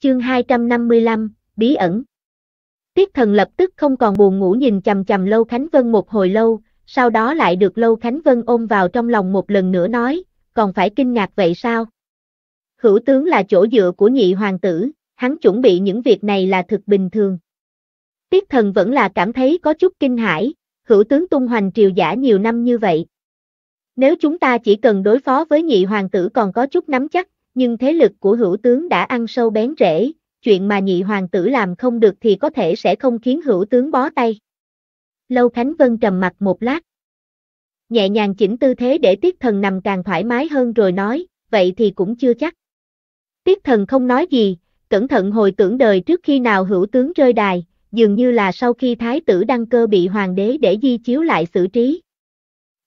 chương 255, bí ẩn. Tiết thần lập tức không còn buồn ngủ nhìn chầm chầm Lâu Khánh Vân một hồi lâu, sau đó lại được Lâu Khánh Vân ôm vào trong lòng một lần nữa nói, còn phải kinh ngạc vậy sao? Hữu tướng là chỗ dựa của nhị hoàng tử, hắn chuẩn bị những việc này là thực bình thường. Tiết thần vẫn là cảm thấy có chút kinh hãi, hữu tướng tung hoành triều giả nhiều năm như vậy. Nếu chúng ta chỉ cần đối phó với nhị hoàng tử còn có chút nắm chắc, nhưng thế lực của hữu tướng đã ăn sâu bén rễ, chuyện mà nhị hoàng tử làm không được thì có thể sẽ không khiến hữu tướng bó tay. Lâu Khánh Vân trầm mặt một lát. Nhẹ nhàng chỉnh tư thế để tiết thần nằm càng thoải mái hơn rồi nói, vậy thì cũng chưa chắc. Tiết thần không nói gì, cẩn thận hồi tưởng đời trước khi nào hữu tướng rơi đài, dường như là sau khi thái tử đăng cơ bị hoàng đế để di chiếu lại xử trí.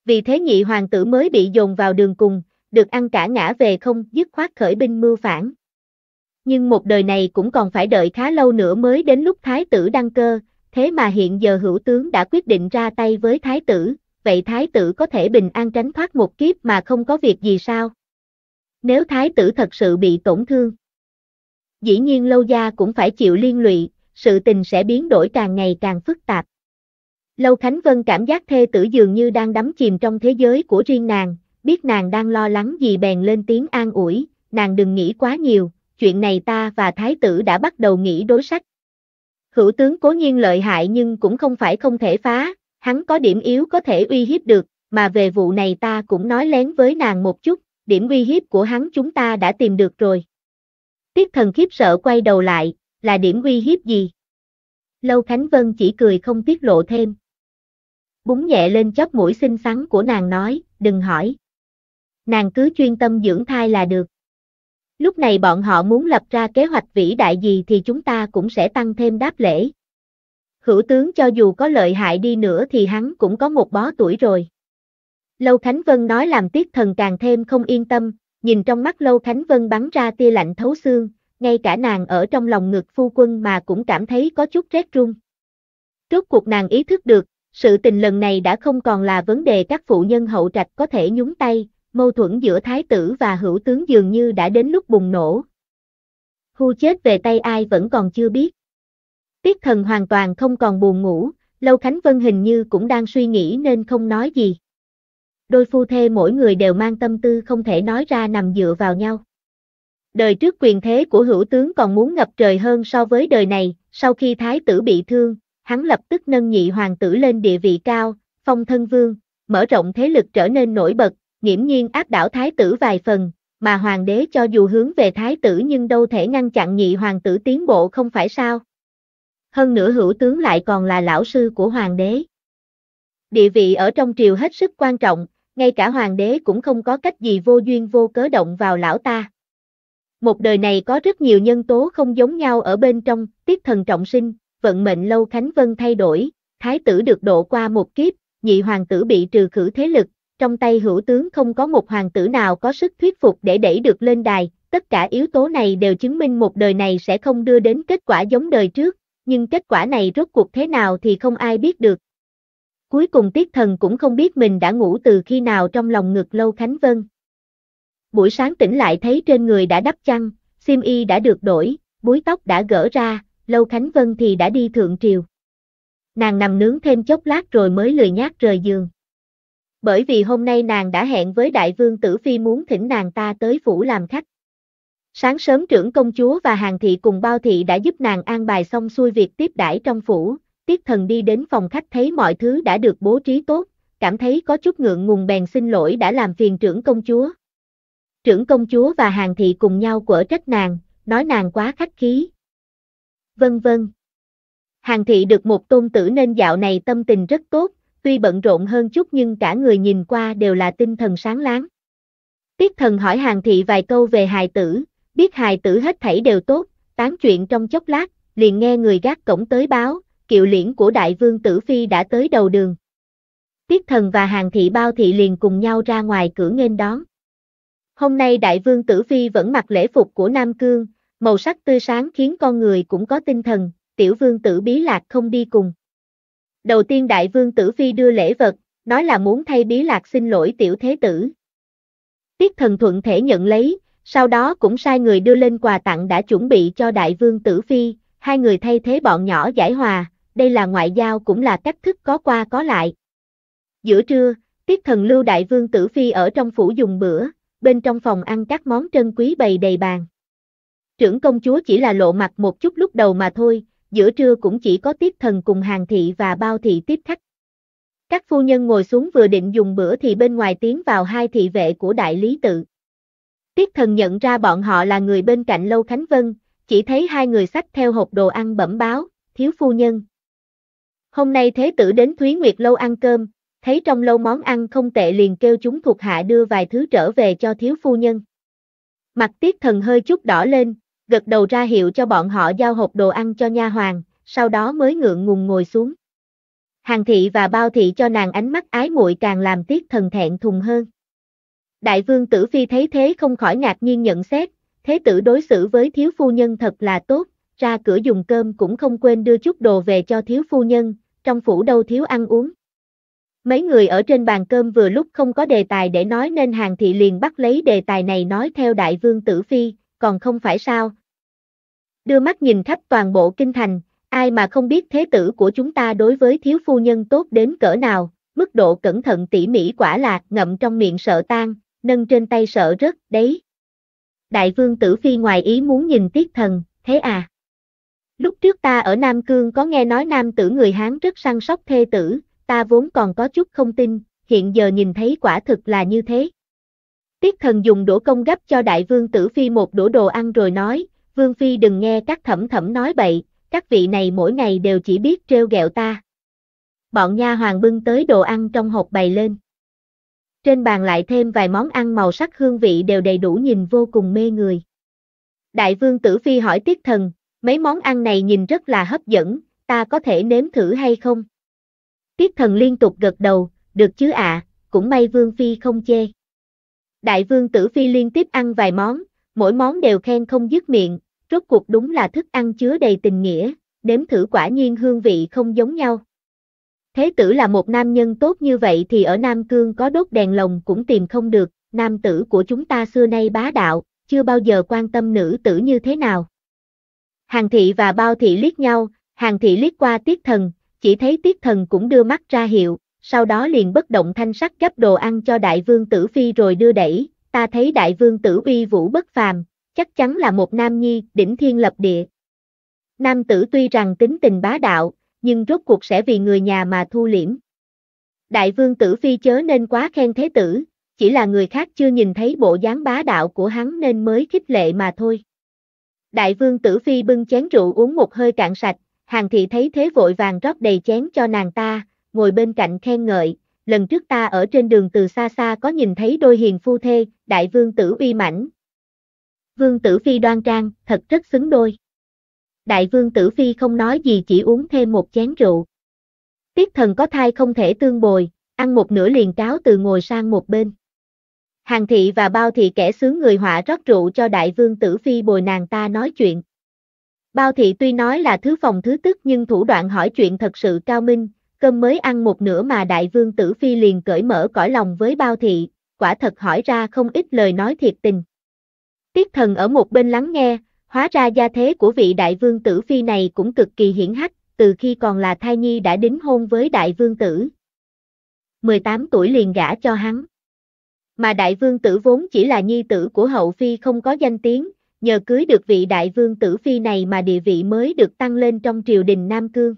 Vì thế nhị hoàng tử mới bị dồn vào đường cùng, được ăn cả ngã về không, dứt khoát khởi binh mưu phản. Nhưng một đời này cũng còn phải đợi khá lâu nữa mới đến lúc thái tử đăng cơ, thế mà hiện giờ hữu tướng đã quyết định ra tay với thái tử, vậy thái tử có thể bình an tránh thoát một kiếp mà không có việc gì sao? Nếu thái tử thật sự bị tổn thương, dĩ nhiên lâu gia cũng phải chịu liên lụy, sự tình sẽ biến đổi càng ngày càng phức tạp. Lâu Khánh Vân cảm giác thê tử dường như đang đắm chìm trong thế giới của riêng nàng, biết nàng đang lo lắng gì bèn lên tiếng an ủi, nàng đừng nghĩ quá nhiều, chuyện này ta và thái tử đã bắt đầu nghĩ đối sách. Hữu tướng cố nhiên lợi hại nhưng cũng không phải không thể phá, hắn có điểm yếu có thể uy hiếp được, mà về vụ này ta cũng nói lén với nàng một chút, điểm uy hiếp của hắn chúng ta đã tìm được rồi. Tiết thần khiếp sợ quay đầu lại, là điểm uy hiếp gì? Lâu Khánh Vân chỉ cười không tiết lộ thêm. Búng nhẹ lên chóp mũi xinh xắn của nàng nói, đừng hỏi nàng cứ chuyên tâm dưỡng thai là được. Lúc này bọn họ muốn lập ra kế hoạch vĩ đại gì thì chúng ta cũng sẽ tăng thêm đáp lễ. Hữu tướng cho dù có lợi hại đi nữa thì hắn cũng có một bó tuổi rồi. Lâu Khánh Vân nói làm tiếc thần càng thêm không yên tâm, nhìn trong mắt Lâu Khánh Vân bắn ra tia lạnh thấu xương, ngay cả nàng ở trong lòng ngực phu quân mà cũng cảm thấy có chút rét run. trước cuộc nàng ý thức được, sự tình lần này đã không còn là vấn đề các phụ nhân hậu trạch có thể nhúng tay, mâu thuẫn giữa thái tử và hữu tướng dường như đã đến lúc bùng nổ. Hu chết về tay ai vẫn còn chưa biết. Tiết thần hoàn toàn không còn buồn ngủ, Lâu Khánh Vân hình như cũng đang suy nghĩ nên không nói gì. Đôi phu thê mỗi người đều mang tâm tư không thể nói ra nằm dựa vào nhau. Đời trước quyền thế của hữu tướng còn muốn ngập trời hơn so với đời này, sau khi thái tử bị thương, hắn lập tức nâng nhị hoàng tử lên địa vị cao, phong thân vương, mở rộng thế lực trở nên nổi bật, nghiễm nhiên áp đảo thái tử vài phần, mà hoàng đế cho dù hướng về thái tử nhưng đâu thể ngăn chặn nhị hoàng tử tiến bộ không phải sao. Hơn nữa hữu tướng lại còn là lão sư của hoàng đế. Địa vị ở trong triều hết sức quan trọng, ngay cả hoàng đế cũng không có cách gì vô duyên vô cớ động vào lão ta. Một đời này có rất nhiều nhân tố không giống nhau ở bên trong, tiết thần trọng sinh, vận mệnh lâu Khánh Vân thay đổi, thái tử được độ qua một kiếp, nhị hoàng tử bị trừ khử thế lực, trong tay hữu tướng không có một hoàng tử nào có sức thuyết phục để đẩy được lên đài, tất cả yếu tố này đều chứng minh một đời này sẽ không đưa đến kết quả giống đời trước, nhưng kết quả này rốt cuộc thế nào thì không ai biết được. Cuối cùng Tiết Thần cũng không biết mình đã ngủ từ khi nào trong lòng ngực Lâu Khánh Vân. Buổi sáng tỉnh lại thấy trên người đã đắp chăn, sim y đã được đổi, búi tóc đã gỡ ra, Lâu Khánh Vân thì đã đi thượng triều. Nàng nằm nướng thêm chốc lát rồi mới lười nhác rời giường bởi vì hôm nay nàng đã hẹn với đại vương tử phi muốn thỉnh nàng ta tới phủ làm khách. Sáng sớm trưởng công chúa và hàng thị cùng bao thị đã giúp nàng an bài xong xuôi việc tiếp đãi trong phủ, tiết thần đi đến phòng khách thấy mọi thứ đã được bố trí tốt, cảm thấy có chút ngượng ngùng bèn xin lỗi đã làm phiền trưởng công chúa. Trưởng công chúa và hàng thị cùng nhau quở trách nàng, nói nàng quá khách khí. Vân vân. Hàng thị được một tôn tử nên dạo này tâm tình rất tốt, tuy bận rộn hơn chút nhưng cả người nhìn qua đều là tinh thần sáng láng. Tiết thần hỏi hàng thị vài câu về hài tử, biết hài tử hết thảy đều tốt, tán chuyện trong chốc lát, liền nghe người gác cổng tới báo, kiệu liễn của đại vương tử phi đã tới đầu đường. Tiết thần và hàng thị bao thị liền cùng nhau ra ngoài cửa nghênh đón. Hôm nay đại vương tử phi vẫn mặc lễ phục của Nam Cương, màu sắc tươi sáng khiến con người cũng có tinh thần, tiểu vương tử bí lạc không đi cùng. Đầu tiên đại vương tử phi đưa lễ vật, nói là muốn thay bí lạc xin lỗi tiểu thế tử. Tiết thần thuận thể nhận lấy, sau đó cũng sai người đưa lên quà tặng đã chuẩn bị cho đại vương tử phi, hai người thay thế bọn nhỏ giải hòa, đây là ngoại giao cũng là cách thức có qua có lại. Giữa trưa, tiết thần lưu đại vương tử phi ở trong phủ dùng bữa, bên trong phòng ăn các món trân quý bày đầy bàn. Trưởng công chúa chỉ là lộ mặt một chút lúc đầu mà thôi, giữa trưa cũng chỉ có tiết thần cùng hàng thị và bao thị tiếp khách. Các phu nhân ngồi xuống vừa định dùng bữa thì bên ngoài tiến vào hai thị vệ của đại lý tự. Tiết thần nhận ra bọn họ là người bên cạnh Lâu Khánh Vân, chỉ thấy hai người sách theo hộp đồ ăn bẩm báo, thiếu phu nhân. Hôm nay thế tử đến Thúy Nguyệt Lâu ăn cơm, thấy trong lâu món ăn không tệ liền kêu chúng thuộc hạ đưa vài thứ trở về cho thiếu phu nhân. Mặt tiết thần hơi chút đỏ lên, gật đầu ra hiệu cho bọn họ giao hộp đồ ăn cho nha hoàng, sau đó mới ngượng ngùng ngồi xuống. Hàng thị và bao thị cho nàng ánh mắt ái muội càng làm tiếc thần thẹn thùng hơn. Đại vương tử phi thấy thế không khỏi ngạc nhiên nhận xét, thế tử đối xử với thiếu phu nhân thật là tốt, ra cửa dùng cơm cũng không quên đưa chút đồ về cho thiếu phu nhân, trong phủ đâu thiếu ăn uống. Mấy người ở trên bàn cơm vừa lúc không có đề tài để nói nên hàng thị liền bắt lấy đề tài này nói theo đại vương tử phi, còn không phải sao. Đưa mắt nhìn khắp toàn bộ kinh thành, ai mà không biết thế tử của chúng ta đối với thiếu phu nhân tốt đến cỡ nào, mức độ cẩn thận tỉ mỉ quả lạc ngậm trong miệng sợ tan, nâng trên tay sợ rất đấy. Đại vương tử phi ngoài ý muốn nhìn tiết thần, thế à? Lúc trước ta ở Nam Cương có nghe nói nam tử người Hán rất săn sóc thê tử, ta vốn còn có chút không tin, hiện giờ nhìn thấy quả thực là như thế. Tiết thần dùng đũa công gấp cho đại vương tử phi một đũa đồ ăn rồi nói, vương phi đừng nghe các thẩm thẩm nói bậy, các vị này mỗi ngày đều chỉ biết trêu ghẹo ta. Bọn nha hoàng bưng tới đồ ăn trong hộp bày lên. Trên bàn lại thêm vài món ăn màu sắc hương vị đều đầy đủ nhìn vô cùng mê người. Đại vương tử phi hỏi tiết thần, mấy món ăn này nhìn rất là hấp dẫn, ta có thể nếm thử hay không? Tiết thần liên tục gật đầu, được chứ ạ, à, cũng may vương phi không chê. Đại vương tử phi liên tiếp ăn vài món, mỗi món đều khen không dứt miệng, rốt cuộc đúng là thức ăn chứa đầy tình nghĩa, nếm thử quả nhiên hương vị không giống nhau. Thế tử là một nam nhân tốt như vậy thì ở Nam Cương có đốt đèn lồng cũng tìm không được, nam tử của chúng ta xưa nay bá đạo, chưa bao giờ quan tâm nữ tử như thế nào. Hàng thị và bao thị liếc nhau, hàng thị liếc qua tiết thần, chỉ thấy tiết thần cũng đưa mắt ra hiệu, sau đó liền bất động thanh sắc gấp đồ ăn cho đại vương tử phi rồi đưa đẩy, ta thấy đại vương tử uy vũ bất phàm, chắc chắn là một nam nhi, đỉnh thiên lập địa. Nam tử tuy rằng tính tình bá đạo, nhưng rốt cuộc sẽ vì người nhà mà thu liễm. Đại vương tử phi chớ nên quá khen thế tử, chỉ là người khác chưa nhìn thấy bộ dáng bá đạo của hắn nên mới khích lệ mà thôi. Đại vương tử phi bưng chén rượu uống một hơi cạn sạch, hàng thị thấy thế vội vàng rót đầy chén cho nàng ta, ngồi bên cạnh khen ngợi, lần trước ta ở trên đường từ xa xa có nhìn thấy đôi hiền phu thê, đại vương tử uy mảnh. Vương tử phi đoan trang, thật rất xứng đôi. Đại vương tử phi không nói gì chỉ uống thêm một chén rượu. Tiết thần có thai không thể tương bồi, ăn một nửa liền cáo từ ngồi sang một bên. Hàng thị và bao thị kẻ sướng người họa rót rượu cho đại vương tử phi bồi nàng ta nói chuyện. Bao thị tuy nói là thứ phòng thứ tức nhưng thủ đoạn hỏi chuyện thật sự cao minh, cơm mới ăn một nửa mà đại vương tử phi liền cởi mở cõi lòng với bao thị, quả thật hỏi ra không ít lời nói thiệt tình. Tiết thần ở một bên lắng nghe, hóa ra gia thế của vị đại vương tử phi này cũng cực kỳ hiển hách, từ khi còn là thai nhi đã đính hôn với đại vương tử. 18 tuổi liền gả cho hắn. Mà đại vương tử vốn chỉ là nhi tử của hậu phi không có danh tiếng, nhờ cưới được vị đại vương tử phi này mà địa vị mới được tăng lên trong triều đình Nam Cương.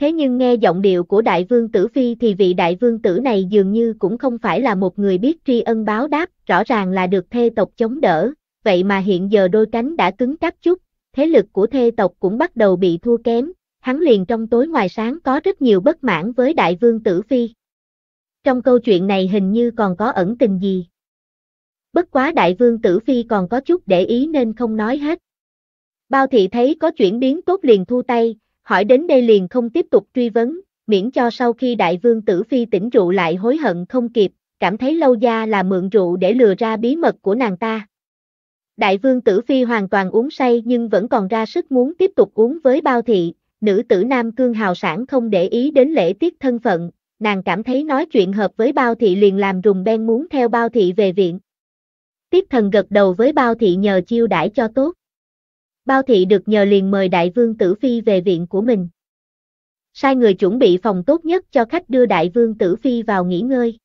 Thế nhưng nghe giọng điệu của đại vương tử Phi thì vị đại vương tử này dường như cũng không phải là một người biết tri ân báo đáp, rõ ràng là được thê tộc chống đỡ, vậy mà hiện giờ đôi cánh đã cứng cáp chút, thế lực của thê tộc cũng bắt đầu bị thua kém, hắn liền trong tối ngoài sáng có rất nhiều bất mãn với đại vương tử Phi. Trong câu chuyện này hình như còn có ẩn tình gì. Bất quá đại vương tử Phi còn có chút để ý nên không nói hết. Bao thị thấy có chuyển biến tốt liền thu tay, hỏi đến đây liền không tiếp tục truy vấn, miễn cho sau khi đại vương tử phi tỉnh rượu lại hối hận không kịp, cảm thấy lâu gia là mượn rượu để lừa ra bí mật của nàng ta. Đại vương tử phi hoàn toàn uống say nhưng vẫn còn ra sức muốn tiếp tục uống với bao thị, nữ tử nam cương hào sản không để ý đến lễ tiết thân phận, nàng cảm thấy nói chuyện hợp với bao thị liền làm rùng ben muốn theo bao thị về viện. Tiết thần gật đầu với bao thị nhờ chiêu đãi cho tốt. Bao thị được nhờ liền mời đại vương tử phi về viện của mình. Sai người chuẩn bị phòng tốt nhất cho khách đưa đại vương tử phi vào nghỉ ngơi.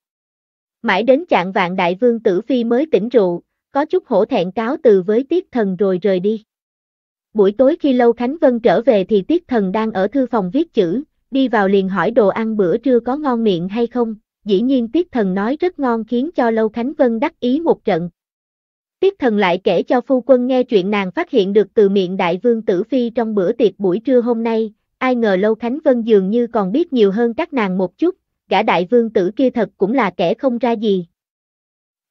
Mãi đến chạng vạn đại vương tử phi mới tỉnh rượu, có chút hổ thẹn cáo từ với tiết thần rồi rời đi. Buổi tối khi Lâu Khánh Vân trở về thì tiết thần đang ở thư phòng viết chữ, đi vào liền hỏi đồ ăn bữa trưa có ngon miệng hay không, dĩ nhiên tiết thần nói rất ngon khiến cho Lâu Khánh Vân đắc ý một trận, Tiết thần lại kể cho phu quân nghe chuyện nàng phát hiện được từ miệng đại vương tử phi trong bữa tiệc buổi trưa hôm nay, ai ngờ Lâu Khánh Vân dường như còn biết nhiều hơn các nàng một chút, gã đại vương tử kia thật cũng là kẻ không ra gì.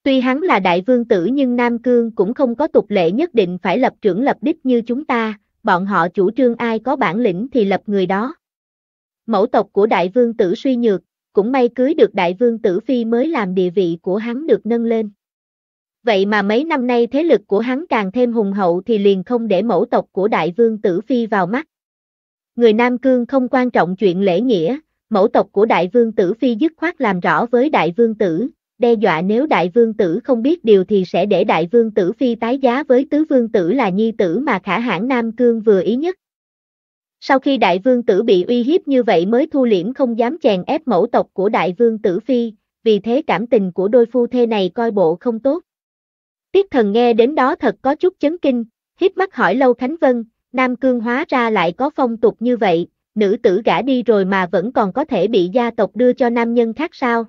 Tuy hắn là đại vương tử nhưng Nam Cương cũng không có tục lệ nhất định phải lập trưởng lập đích như chúng ta, bọn họ chủ trương ai có bản lĩnh thì lập người đó. Mẫu tộc của đại vương tử suy nhược, cũng may cưới được đại vương tử phi mới làm địa vị của hắn được nâng lên. Vậy mà mấy năm nay thế lực của hắn càng thêm hùng hậu thì liền không để mẫu tộc của đại vương tử phi vào mắt. Người Nam Cương không quan trọng chuyện lễ nghĩa, mẫu tộc của đại vương tử phi dứt khoát làm rõ với đại vương tử, đe dọa nếu đại vương tử không biết điều thì sẽ để đại vương tử phi tái giá với tứ vương tử là nhi tử mà khả hãng Nam Cương vừa ý nhất. Sau khi đại vương tử bị uy hiếp như vậy mới thu liễm không dám chèn ép mẫu tộc của đại vương tử phi, vì thế cảm tình của đôi phu thê này coi bộ không tốt. Tiết thần nghe đến đó thật có chút chấn kinh, hiếp mắt hỏi Lâu Khánh Vân, Nam Cương hóa ra lại có phong tục như vậy, nữ tử gả đi rồi mà vẫn còn có thể bị gia tộc đưa cho nam nhân khác sao?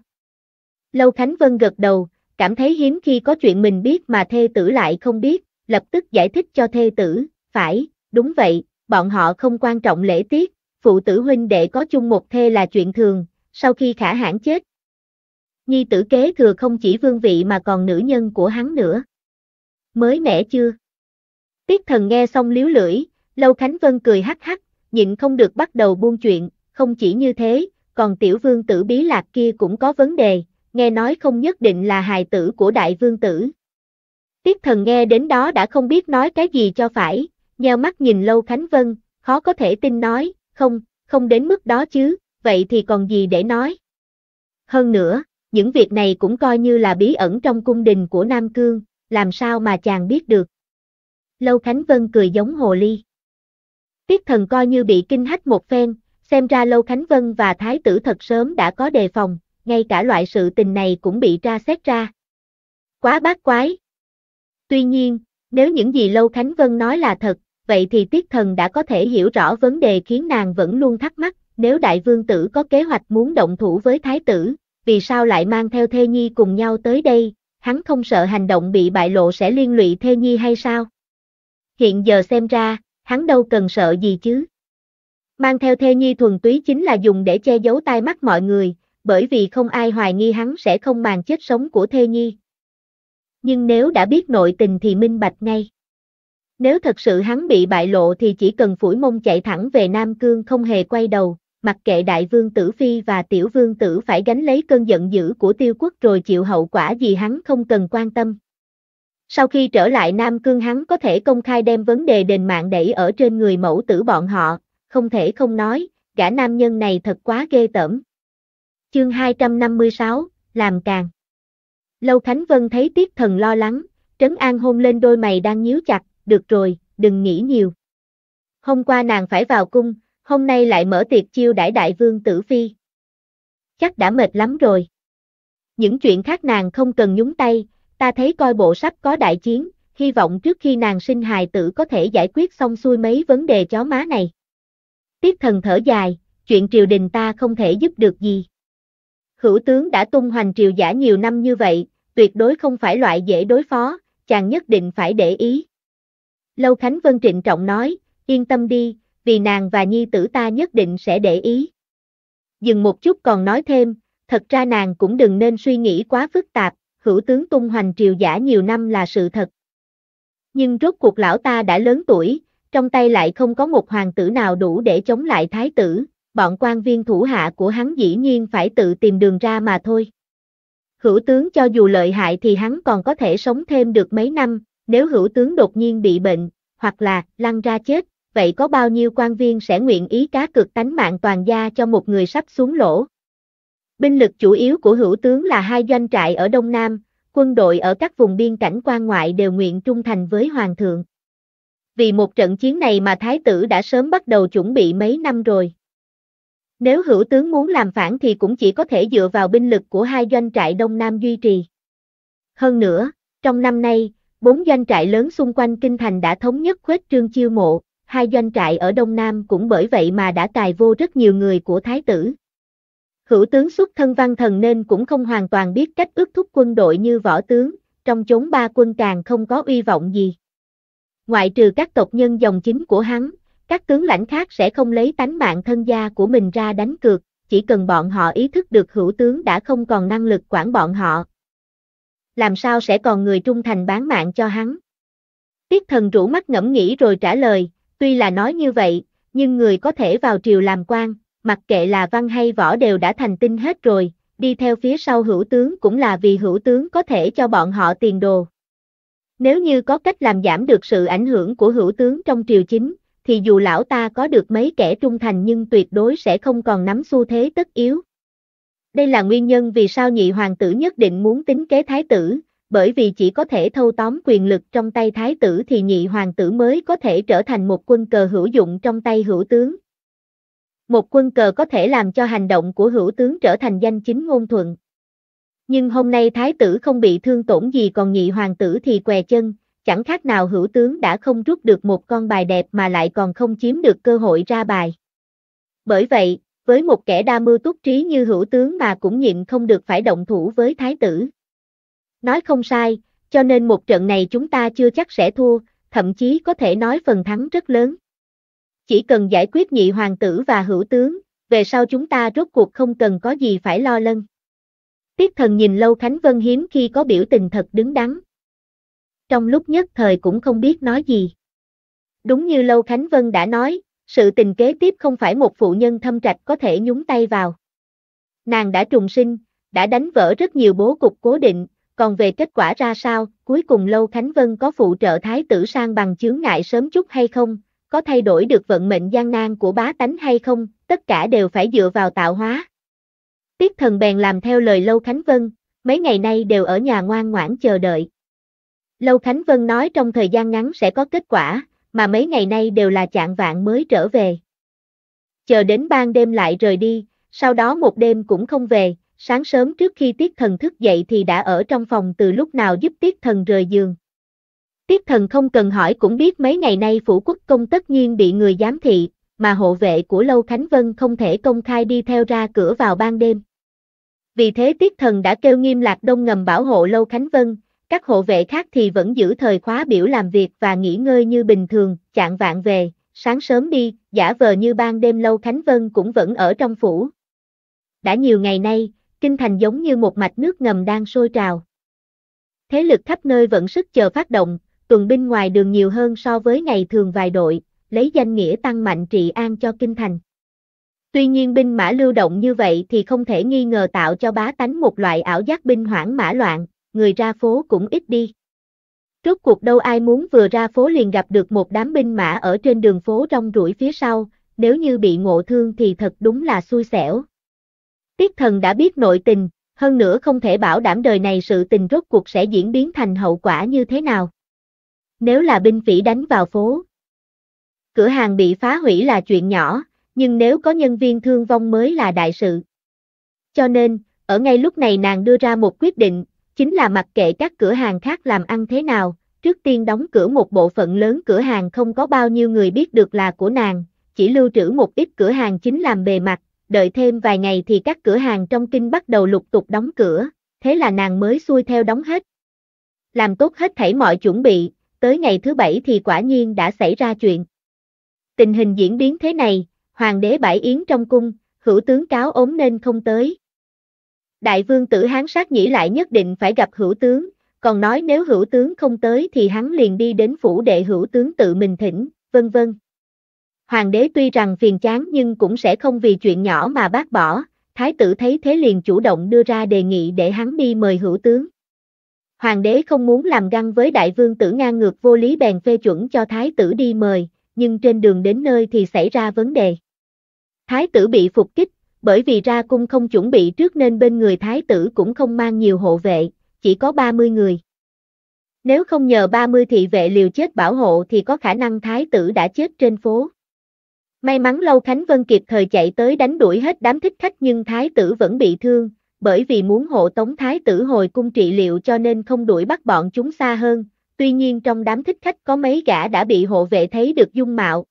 Lâu Khánh Vân gật đầu, cảm thấy hiếm khi có chuyện mình biết mà thê tử lại không biết, lập tức giải thích cho thê tử, phải, đúng vậy, bọn họ không quan trọng lễ tiết, phụ tử huynh đệ có chung một thê là chuyện thường, sau khi khả hãn chết. Nhi tử kế thừa không chỉ vương vị mà còn nữ nhân của hắn nữa mới mẻ chưa? Tiết thần nghe xong liếu lưỡi, Lâu Khánh Vân cười hắc hắc, nhịn không được bắt đầu buông chuyện, không chỉ như thế, còn tiểu vương tử bí lạc kia cũng có vấn đề, nghe nói không nhất định là hài tử của đại vương tử. Tiết thần nghe đến đó đã không biết nói cái gì cho phải, nheo mắt nhìn Lâu Khánh Vân, khó có thể tin nói, không, không đến mức đó chứ, vậy thì còn gì để nói. Hơn nữa, những việc này cũng coi như là bí ẩn trong cung đình của Nam Cương, làm sao mà chàng biết được. Lâu Khánh Vân cười giống hồ ly. Tiết thần coi như bị kinh hách một phen, xem ra Lâu Khánh Vân và Thái tử thật sớm đã có đề phòng, ngay cả loại sự tình này cũng bị tra xét ra. Quá bát quái. Tuy nhiên, nếu những gì Lâu Khánh Vân nói là thật, vậy thì Tiết thần đã có thể hiểu rõ vấn đề khiến nàng vẫn luôn thắc mắc, nếu đại vương tử có kế hoạch muốn động thủ với thái tử, vì sao lại mang theo thê nhi cùng nhau tới đây, hắn không sợ hành động bị bại lộ sẽ liên lụy thê nhi hay sao? Hiện giờ xem ra, hắn đâu cần sợ gì chứ. Mang theo thê nhi thuần túy chính là dùng để che giấu tai mắt mọi người, bởi vì không ai hoài nghi hắn sẽ không màng chết sống của thê nhi. Nhưng nếu đã biết nội tình thì minh bạch ngay. Nếu thật sự hắn bị bại lộ thì chỉ cần phủi mông chạy thẳng về Nam Cương không hề quay đầu, mặc kệ đại vương tử phi và tiểu vương tử phải gánh lấy cơn giận dữ của tiêu quốc rồi chịu hậu quả gì hắn không cần quan tâm. Sau khi trở lại Nam Cương hắn có thể công khai đem vấn đề đền mạng đẩy ở trên người mẫu tử bọn họ, không thể không nói, gã nam nhân này thật quá ghê tởm. Chương 256, làm càng. Lâu Khánh Vân thấy Tiết Thần lo lắng, Trấn An hôn lên đôi mày đang nhíu chặt, được rồi, đừng nghĩ nhiều. Hôm qua nàng phải vào cung, hôm nay lại mở tiệc chiêu đãi đại vương tử phi. Chắc đã mệt lắm rồi. Những chuyện khác nàng không cần nhúng tay, ta thấy coi bộ sắp có đại chiến, hy vọng trước khi nàng sinh hài tử có thể giải quyết xong xuôi mấy vấn đề chó má này. Tiết thần thở dài, chuyện triều đình ta không thể giúp được gì. Hữu tướng đã tung hoành triều giả nhiều năm như vậy, tuyệt đối không phải loại dễ đối phó, chàng nhất định phải để ý. Lâu Khánh Vân trịnh trọng nói, yên tâm đi, vì nàng và nhi tử ta nhất định sẽ để ý. Dừng một chút còn nói thêm, thật ra nàng cũng đừng nên suy nghĩ quá phức tạp, hữu tướng tung hoành triều giả nhiều năm là sự thật. Nhưng rốt cuộc lão ta đã lớn tuổi, trong tay lại không có một hoàng tử nào đủ để chống lại thái tử, bọn quan viên thủ hạ của hắn dĩ nhiên phải tự tìm đường ra mà thôi. Hữu tướng cho dù lợi hại thì hắn còn có thể sống thêm được mấy năm, nếu hữu tướng đột nhiên bị bệnh, hoặc là lăn ra chết, vậy có bao nhiêu quan viên sẽ nguyện ý cá cược tánh mạng toàn gia cho một người sắp xuống lỗ. Binh lực chủ yếu của hữu tướng là hai doanh trại ở Đông Nam, quân đội ở các vùng biên cảnh quan ngoại đều nguyện trung thành với Hoàng thượng. Vì một trận chiến này mà Thái tử đã sớm bắt đầu chuẩn bị mấy năm rồi. Nếu hữu tướng muốn làm phản thì cũng chỉ có thể dựa vào binh lực của hai doanh trại Đông Nam duy trì. Hơn nữa, trong năm nay, bốn doanh trại lớn xung quanh kinh thành đã thống nhất khuếch trương chiêu mộ hai doanh trại ở Đông Nam cũng bởi vậy mà đã cài vô rất nhiều người của thái tử. Hữu tướng xuất thân văn thần nên cũng không hoàn toàn biết cách ước thúc quân đội như võ tướng, trong chốn ba quân càng không có uy vọng gì. Ngoại trừ các tộc nhân dòng chính của hắn, các tướng lãnh khác sẽ không lấy tánh mạng thân gia của mình ra đánh cược, chỉ cần bọn họ ý thức được hữu tướng đã không còn năng lực quản bọn họ. Làm sao sẽ còn người trung thành bán mạng cho hắn? Tiết thần rủ mắt ngẫm nghĩ rồi trả lời, Tuy là nói như vậy, nhưng người có thể vào triều làm quan, mặc kệ là văn hay võ đều đã thành tinh hết rồi, đi theo phía sau hữu tướng cũng là vì hữu tướng có thể cho bọn họ tiền đồ. Nếu như có cách làm giảm được sự ảnh hưởng của hữu tướng trong triều chính, thì dù lão ta có được mấy kẻ trung thành nhưng tuyệt đối sẽ không còn nắm xu thế tất yếu. Đây là nguyên nhân vì sao nhị hoàng tử nhất định muốn tính kế thái tử, bởi vì chỉ có thể thâu tóm quyền lực trong tay thái tử thì nhị hoàng tử mới có thể trở thành một quân cờ hữu dụng trong tay hữu tướng. Một quân cờ có thể làm cho hành động của hữu tướng trở thành danh chính ngôn thuận. Nhưng hôm nay thái tử không bị thương tổn gì còn nhị hoàng tử thì què chân, chẳng khác nào hữu tướng đã không rút được một con bài đẹp mà lại còn không chiếm được cơ hội ra bài. Bởi vậy, với một kẻ đa mưu túc trí như hữu tướng mà cũng nhịn không được phải động thủ với thái tử. Nói không sai, cho nên một trận này chúng ta chưa chắc sẽ thua, thậm chí có thể nói phần thắng rất lớn. Chỉ cần giải quyết nhị hoàng tử và hữu tướng, về sau chúng ta rốt cuộc không cần có gì phải lo lân. Tiết thần nhìn Lâu Khánh Vân hiếm khi có biểu tình thật đứng đắn. Trong lúc nhất thời cũng không biết nói gì. Đúng như Lâu Khánh Vân đã nói, sự tình kế tiếp không phải một phụ nhân thâm trạch có thể nhúng tay vào. Nàng đã trùng sinh, đã đánh vỡ rất nhiều bố cục cố định, còn về kết quả ra sao, cuối cùng Lâu Khánh Vân có phụ trợ thái tử sang bằng chướng ngại sớm chút hay không, có thay đổi được vận mệnh gian nan của bá tánh hay không, tất cả đều phải dựa vào tạo hóa. Tiết thần bèn làm theo lời Lâu Khánh Vân, mấy ngày nay đều ở nhà ngoan ngoãn chờ đợi. Lâu Khánh Vân nói trong thời gian ngắn sẽ có kết quả, mà mấy ngày nay đều là chạng vạn mới trở về. Chờ đến ban đêm lại rời đi, sau đó một đêm cũng không về, sáng sớm trước khi tiết thần thức dậy thì đã ở trong phòng từ lúc nào giúp tiết thần rời giường. Tiết thần không cần hỏi cũng biết mấy ngày nay phủ quốc công tất nhiên bị người giám thị, mà hộ vệ của Lâu Khánh Vân không thể công khai đi theo ra cửa vào ban đêm. Vì thế tiết thần đã kêu nghiêm lạc đông ngầm bảo hộ Lâu Khánh Vân, các hộ vệ khác thì vẫn giữ thời khóa biểu làm việc và nghỉ ngơi như bình thường, chạng vạn về, sáng sớm đi, giả vờ như ban đêm Lâu Khánh Vân cũng vẫn ở trong phủ. Đã nhiều ngày nay, kinh thành giống như một mạch nước ngầm đang sôi trào. Thế lực khắp nơi vẫn sức chờ phát động, tuần binh ngoài đường nhiều hơn so với ngày thường vài đội, lấy danh nghĩa tăng mạnh trị an cho kinh thành. Tuy nhiên binh mã lưu động như vậy thì không thể nghi ngờ tạo cho bá tánh một loại ảo giác binh hoảng mã loạn, người ra phố cũng ít đi. Rốt cuộc đâu ai muốn vừa ra phố liền gặp được một đám binh mã ở trên đường phố rong rủi phía sau, nếu như bị ngộ thương thì thật đúng là xui xẻo, Tiết thần đã biết nội tình, hơn nữa không thể bảo đảm đời này sự tình rốt cuộc sẽ diễn biến thành hậu quả như thế nào. Nếu là binh phỉ đánh vào phố, cửa hàng bị phá hủy là chuyện nhỏ, nhưng nếu có nhân viên thương vong mới là đại sự. Cho nên, ở ngay lúc này nàng đưa ra một quyết định, chính là mặc kệ các cửa hàng khác làm ăn thế nào, trước tiên đóng cửa một bộ phận lớn cửa hàng không có bao nhiêu người biết được là của nàng, chỉ lưu trữ một ít cửa hàng chính làm bề mặt, đợi thêm vài ngày thì các cửa hàng trong kinh bắt đầu lục tục đóng cửa, thế là nàng mới xuôi theo đóng hết. Làm tốt hết thảy mọi chuẩn bị, tới ngày thứ bảy thì quả nhiên đã xảy ra chuyện. Tình hình diễn biến thế này, hoàng đế bãi yến trong cung, hữu tướng cáo ốm nên không tới. Đại vương tử hán sát nhĩ lại nhất định phải gặp hữu tướng, còn nói nếu hữu tướng không tới thì hắn liền đi đến phủ đệ hữu tướng tự mình thỉnh, vân vân. Hoàng đế tuy rằng phiền chán nhưng cũng sẽ không vì chuyện nhỏ mà bác bỏ, thái tử thấy thế liền chủ động đưa ra đề nghị để hắn đi mời hữu tướng. Hoàng đế không muốn làm găng với đại vương tử ngang ngược vô lý bèn phê chuẩn cho thái tử đi mời, nhưng trên đường đến nơi thì xảy ra vấn đề. Thái tử bị phục kích, bởi vì ra cung không chuẩn bị trước nên bên người thái tử cũng không mang nhiều hộ vệ, chỉ có 30 người. Nếu không nhờ 30 thị vệ liều chết bảo hộ thì có khả năng thái tử đã chết trên phố. May mắn Lâu Khánh Vân kịp thời chạy tới đánh đuổi hết đám thích khách nhưng thái tử vẫn bị thương, bởi vì muốn hộ tống thái tử hồi cung trị liệu cho nên không đuổi bắt bọn chúng xa hơn, tuy nhiên trong đám thích khách có mấy gã đã bị hộ vệ thấy được dung mạo.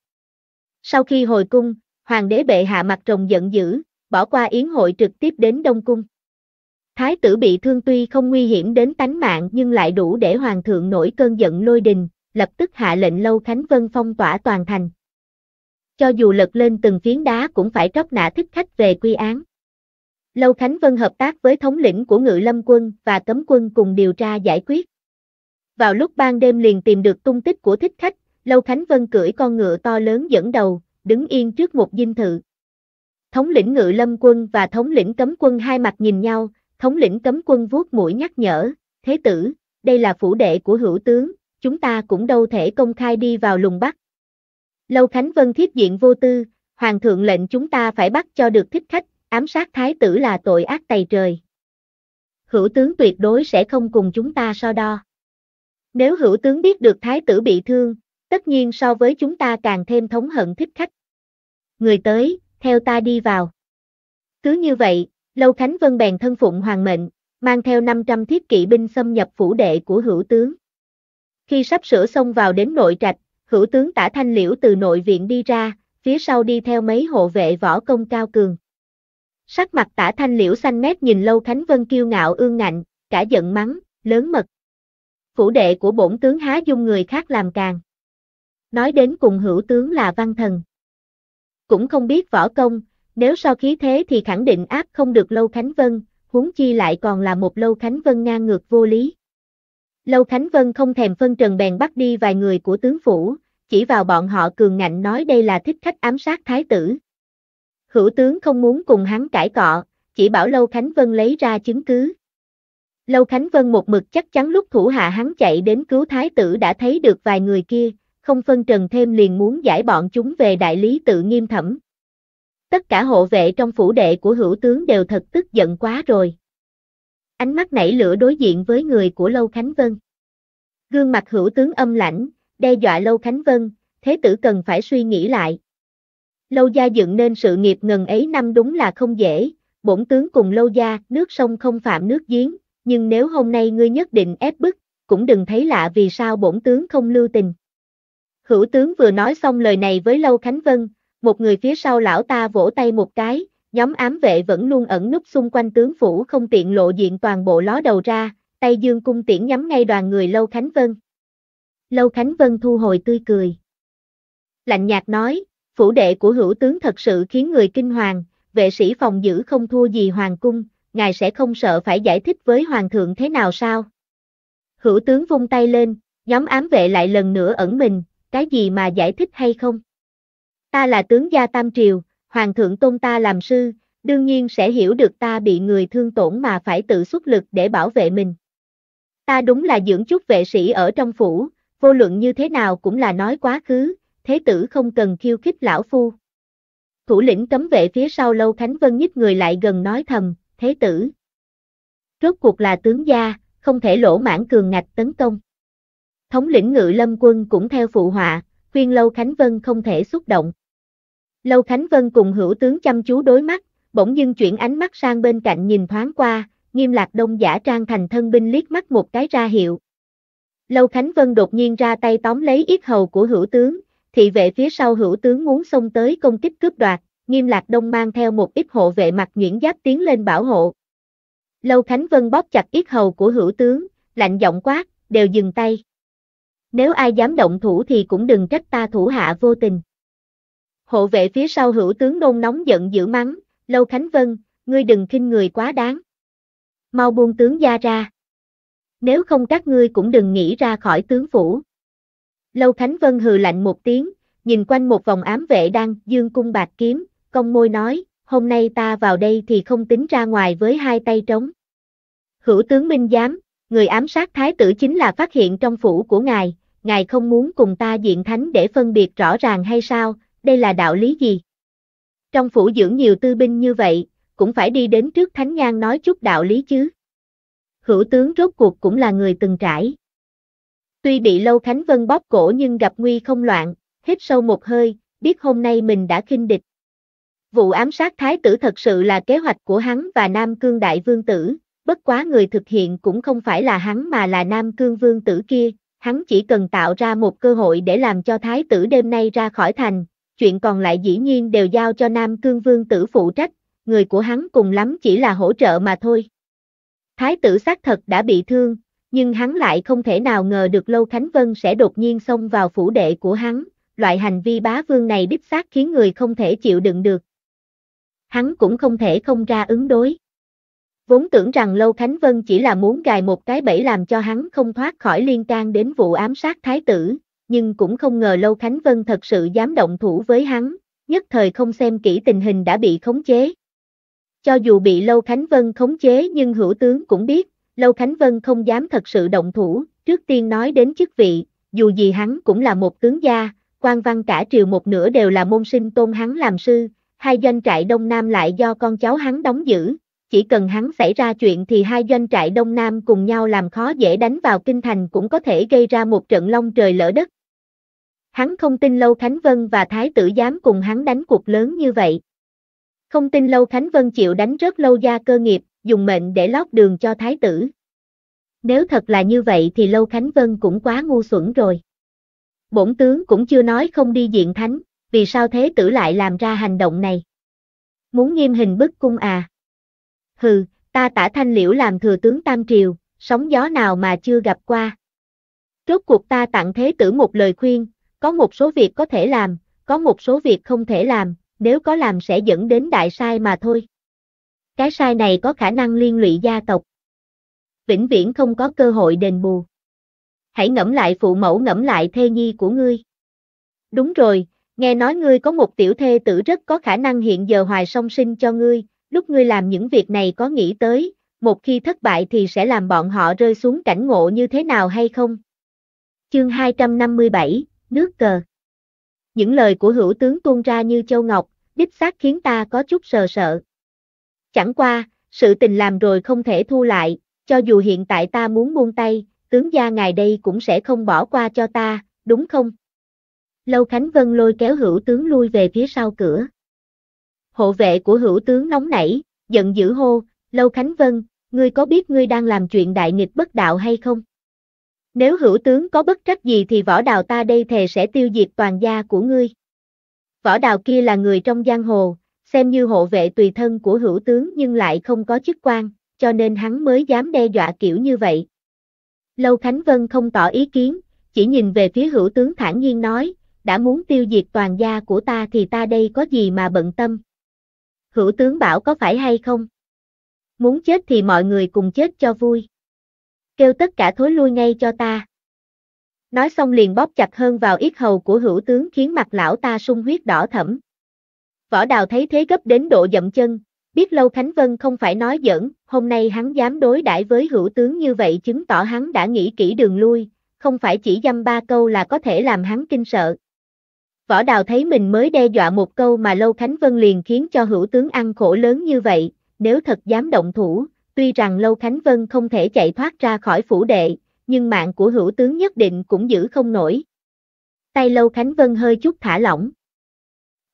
Sau khi hồi cung, hoàng đế bệ hạ mặt rồng giận dữ, bỏ qua yến hội trực tiếp đến Đông Cung. Thái tử bị thương tuy không nguy hiểm đến tánh mạng nhưng lại đủ để hoàng thượng nổi cơn giận lôi đình, lập tức hạ lệnh Lâu Khánh Vân phong tỏa toàn thành cho dù lật lên từng phiến đá cũng phải tróc nã thích khách về quy án. Lâu Khánh Vân hợp tác với thống lĩnh của ngự lâm quân và cấm quân cùng điều tra giải quyết. Vào lúc ban đêm liền tìm được tung tích của thích khách, Lâu Khánh Vân cưỡi con ngựa to lớn dẫn đầu, đứng yên trước một dinh thự. Thống lĩnh ngự lâm quân và thống lĩnh cấm quân hai mặt nhìn nhau, thống lĩnh cấm quân vuốt mũi nhắc nhở, thế tử, đây là phủ đệ của hữu tướng, chúng ta cũng đâu thể công khai đi vào lùng bắt, Lâu Khánh Vân thiết diện vô tư, Hoàng thượng lệnh chúng ta phải bắt cho được thích khách, ám sát thái tử là tội ác tày trời. Hữu tướng tuyệt đối sẽ không cùng chúng ta so đo. Nếu hữu tướng biết được thái tử bị thương, tất nhiên so với chúng ta càng thêm thống hận thích khách. Người tới, theo ta đi vào. Cứ như vậy, Lâu Khánh Vân bèn thân phụng hoàng mệnh, mang theo 500 thiết kỵ binh xâm nhập phủ đệ của hữu tướng. Khi sắp sửa xông vào đến nội trạch, hữu tướng tả thanh liễu từ nội viện đi ra, phía sau đi theo mấy hộ vệ võ công cao cường. Sắc mặt tả thanh liễu xanh mét nhìn Lâu Khánh Vân kiêu ngạo ương ngạnh, cả giận mắng, lớn mật. Phủ đệ của bổn tướng há dung người khác làm càng. Nói đến cùng hữu tướng là văn thần. Cũng không biết võ công, nếu so khí thế thì khẳng định áp không được Lâu Khánh Vân, huống chi lại còn là một Lâu Khánh Vân ngang ngược vô lý. Lâu Khánh Vân không thèm phân trần bèn bắt đi vài người của tướng phủ, chỉ vào bọn họ cường ngạnh nói đây là thích khách ám sát thái tử. Hữu tướng không muốn cùng hắn cãi cọ, chỉ bảo Lâu Khánh Vân lấy ra chứng cứ. Lâu Khánh Vân một mực chắc chắn lúc thủ hạ hắn chạy đến cứu thái tử đã thấy được vài người kia, không phân trần thêm liền muốn giải bọn chúng về đại lý tự nghiêm thẩm. Tất cả hộ vệ trong phủ đệ của hữu tướng đều thật tức giận quá rồi ánh mắt nảy lửa đối diện với người của Lâu Khánh Vân. Gương mặt hữu tướng âm lãnh, đe dọa Lâu Khánh Vân, thế tử cần phải suy nghĩ lại. Lâu gia dựng nên sự nghiệp ngần ấy năm đúng là không dễ, bổn tướng cùng lâu gia, nước sông không phạm nước giếng, nhưng nếu hôm nay ngươi nhất định ép bức, cũng đừng thấy lạ vì sao bổn tướng không lưu tình. Hữu tướng vừa nói xong lời này với Lâu Khánh Vân, một người phía sau lão ta vỗ tay một cái, Nhóm ám vệ vẫn luôn ẩn núp xung quanh tướng phủ không tiện lộ diện toàn bộ ló đầu ra, tay dương cung tiễn nhắm ngay đoàn người Lâu Khánh Vân. Lâu Khánh Vân thu hồi tươi cười. Lạnh nhạt nói, phủ đệ của hữu tướng thật sự khiến người kinh hoàng, vệ sĩ phòng giữ không thua gì hoàng cung, ngài sẽ không sợ phải giải thích với hoàng thượng thế nào sao? Hữu tướng vung tay lên, nhóm ám vệ lại lần nữa ẩn mình, cái gì mà giải thích hay không? Ta là tướng gia Tam Triều, hoàng thượng tôn ta làm sư, đương nhiên sẽ hiểu được ta bị người thương tổn mà phải tự xuất lực để bảo vệ mình. Ta đúng là dưỡng chút vệ sĩ ở trong phủ, vô luận như thế nào cũng là nói quá khứ, thế tử không cần khiêu khích lão phu. Thủ lĩnh cấm vệ phía sau Lâu Khánh Vân nhích người lại gần nói thầm, thế tử. Rốt cuộc là tướng gia, không thể lỗ mãn cường ngạch tấn công. Thống lĩnh ngự lâm quân cũng theo phụ họa, khuyên Lâu Khánh Vân không thể xúc động. Lâu Khánh Vân cùng hữu tướng chăm chú đối mắt, bỗng dưng chuyển ánh mắt sang bên cạnh nhìn thoáng qua, nghiêm lạc đông giả trang thành thân binh liếc mắt một cái ra hiệu. Lâu Khánh Vân đột nhiên ra tay tóm lấy yết hầu của hữu tướng, thị vệ phía sau hữu tướng muốn xông tới công kích cướp đoạt, nghiêm lạc đông mang theo một ít hộ vệ mặt nhuyễn giáp tiến lên bảo hộ. Lâu Khánh Vân bóp chặt yết hầu của hữu tướng, lạnh giọng quát, đều dừng tay. Nếu ai dám động thủ thì cũng đừng trách ta thủ hạ vô tình. Hộ vệ phía sau hữu tướng nôn nóng giận dữ mắng, Lâu Khánh Vân, ngươi đừng khinh người quá đáng. Mau buông tướng gia ra. Nếu không các ngươi cũng đừng nghĩ ra khỏi tướng phủ. Lâu Khánh Vân hừ lạnh một tiếng, nhìn quanh một vòng ám vệ đang dương cung bạc kiếm, cong môi nói, hôm nay ta vào đây thì không tính ra ngoài với hai tay trống. Hữu tướng Minh Giám, người ám sát thái tử chính là phát hiện trong phủ của ngài, ngài không muốn cùng ta diện thánh để phân biệt rõ ràng hay sao, đây là đạo lý gì? Trong phủ dưỡng nhiều tư binh như vậy, cũng phải đi đến trước Thánh Nhan nói chút đạo lý chứ. Hữu tướng rốt cuộc cũng là người từng trải. Tuy bị Lâu Khánh Vân bóp cổ nhưng gặp nguy không loạn, hít sâu một hơi, biết hôm nay mình đã khinh địch. Vụ ám sát thái tử thật sự là kế hoạch của hắn và Nam Cương Đại Vương Tử, bất quá người thực hiện cũng không phải là hắn mà là Nam Cương Vương Tử kia, hắn chỉ cần tạo ra một cơ hội để làm cho thái tử đêm nay ra khỏi thành, chuyện còn lại dĩ nhiên đều giao cho Nam Cương Vương tử phụ trách, người của hắn cùng lắm chỉ là hỗ trợ mà thôi. Thái tử xác thật đã bị thương, nhưng hắn lại không thể nào ngờ được Lâu Khánh Vân sẽ đột nhiên xông vào phủ đệ của hắn, loại hành vi bá vương này đích xác khiến người không thể chịu đựng được. Hắn cũng không thể không ra ứng đối. Vốn tưởng rằng Lâu Khánh Vân chỉ là muốn gài một cái bẫy làm cho hắn không thoát khỏi liên can đến vụ ám sát thái tử, nhưng cũng không ngờ Lâu Khánh Vân thật sự dám động thủ với hắn, nhất thời không xem kỹ tình hình đã bị khống chế. Cho dù bị Lâu Khánh Vân khống chế nhưng hữu tướng cũng biết, Lâu Khánh Vân không dám thật sự động thủ, trước tiên nói đến chức vị, dù gì hắn cũng là một tướng gia, quan văn cả triều một nửa đều là môn sinh tôn hắn làm sư, hai doanh trại Đông Nam lại do con cháu hắn đóng giữ, chỉ cần hắn xảy ra chuyện thì hai doanh trại Đông Nam cùng nhau làm khó dễ đánh vào kinh thành cũng có thể gây ra một trận long trời lỡ đất, Hắn không tin Lâu Khánh Vân và Thái tử dám cùng hắn đánh cuộc lớn như vậy. Không tin Lâu Khánh Vân chịu đánh rớt lâu gia cơ nghiệp, dùng mệnh để lót đường cho Thái tử. Nếu thật là như vậy thì Lâu Khánh Vân cũng quá ngu xuẩn rồi. Bổn tướng cũng chưa nói không đi diện thánh, vì sao thế tử lại làm ra hành động này? Muốn nghiêm hình bức cung à? Hừ, ta tả thanh liễu làm thừa tướng Tam Triều, sóng gió nào mà chưa gặp qua. Rốt cuộc ta tặng thế tử một lời khuyên, có một số việc có thể làm, có một số việc không thể làm, nếu có làm sẽ dẫn đến đại sai mà thôi. Cái sai này có khả năng liên lụy gia tộc. Vĩnh viễn không có cơ hội đền bù. Hãy ngẫm lại phụ mẫu ngẫm lại thê nhi của ngươi. Đúng rồi, nghe nói ngươi có một tiểu thê tử rất có khả năng hiện giờ hoài song sinh cho ngươi, lúc ngươi làm những việc này có nghĩ tới, một khi thất bại thì sẽ làm bọn họ rơi xuống cảnh ngộ như thế nào hay không? Chương 257, nước cờ. Những lời của hữu tướng tuôn ra như châu ngọc, đích xác khiến ta có chút sờ sợ. Chẳng qua, sự tình làm rồi không thể thu lại, cho dù hiện tại ta muốn buông tay, tướng gia ngài đây cũng sẽ không bỏ qua cho ta, đúng không? Lâu Khánh Vân lôi kéo hữu tướng lui về phía sau cửa. Hộ vệ của hữu tướng nóng nảy, giận dữ hô, Lâu Khánh Vân, ngươi có biết ngươi đang làm chuyện đại nghịch bất đạo hay không? Nếu hữu tướng có bất trách gì thì võ đào ta đây thề sẽ tiêu diệt toàn gia của ngươi. Võ đào kia là người trong giang hồ, xem như hộ vệ tùy thân của hữu tướng nhưng lại không có chức quan, cho nên hắn mới dám đe dọa kiểu như vậy. Lâu Khánh Vân không tỏ ý kiến, chỉ nhìn về phía hữu tướng thản nhiên nói, đã muốn tiêu diệt toàn gia của ta thì ta đây có gì mà bận tâm. Hữu tướng bảo có phải hay không? Muốn chết thì mọi người cùng chết cho vui kêu tất cả thối lui ngay cho ta. Nói xong liền bóp chặt hơn vào yết hầu của hữu tướng khiến mặt lão ta sung huyết đỏ thẫm. Võ đào thấy thế gấp đến độ dậm chân, biết Lâu Khánh Vân không phải nói giỡn, hôm nay hắn dám đối đãi với hữu tướng như vậy chứng tỏ hắn đã nghĩ kỹ đường lui, không phải chỉ dăm ba câu là có thể làm hắn kinh sợ. Võ đào thấy mình mới đe dọa một câu mà Lâu Khánh Vân liền khiến cho hữu tướng ăn khổ lớn như vậy, nếu thật dám động thủ, Tuy rằng Lâu Khánh Vân không thể chạy thoát ra khỏi phủ đệ, nhưng mạng của hữu tướng nhất định cũng giữ không nổi. Tay Lâu Khánh Vân hơi chút thả lỏng.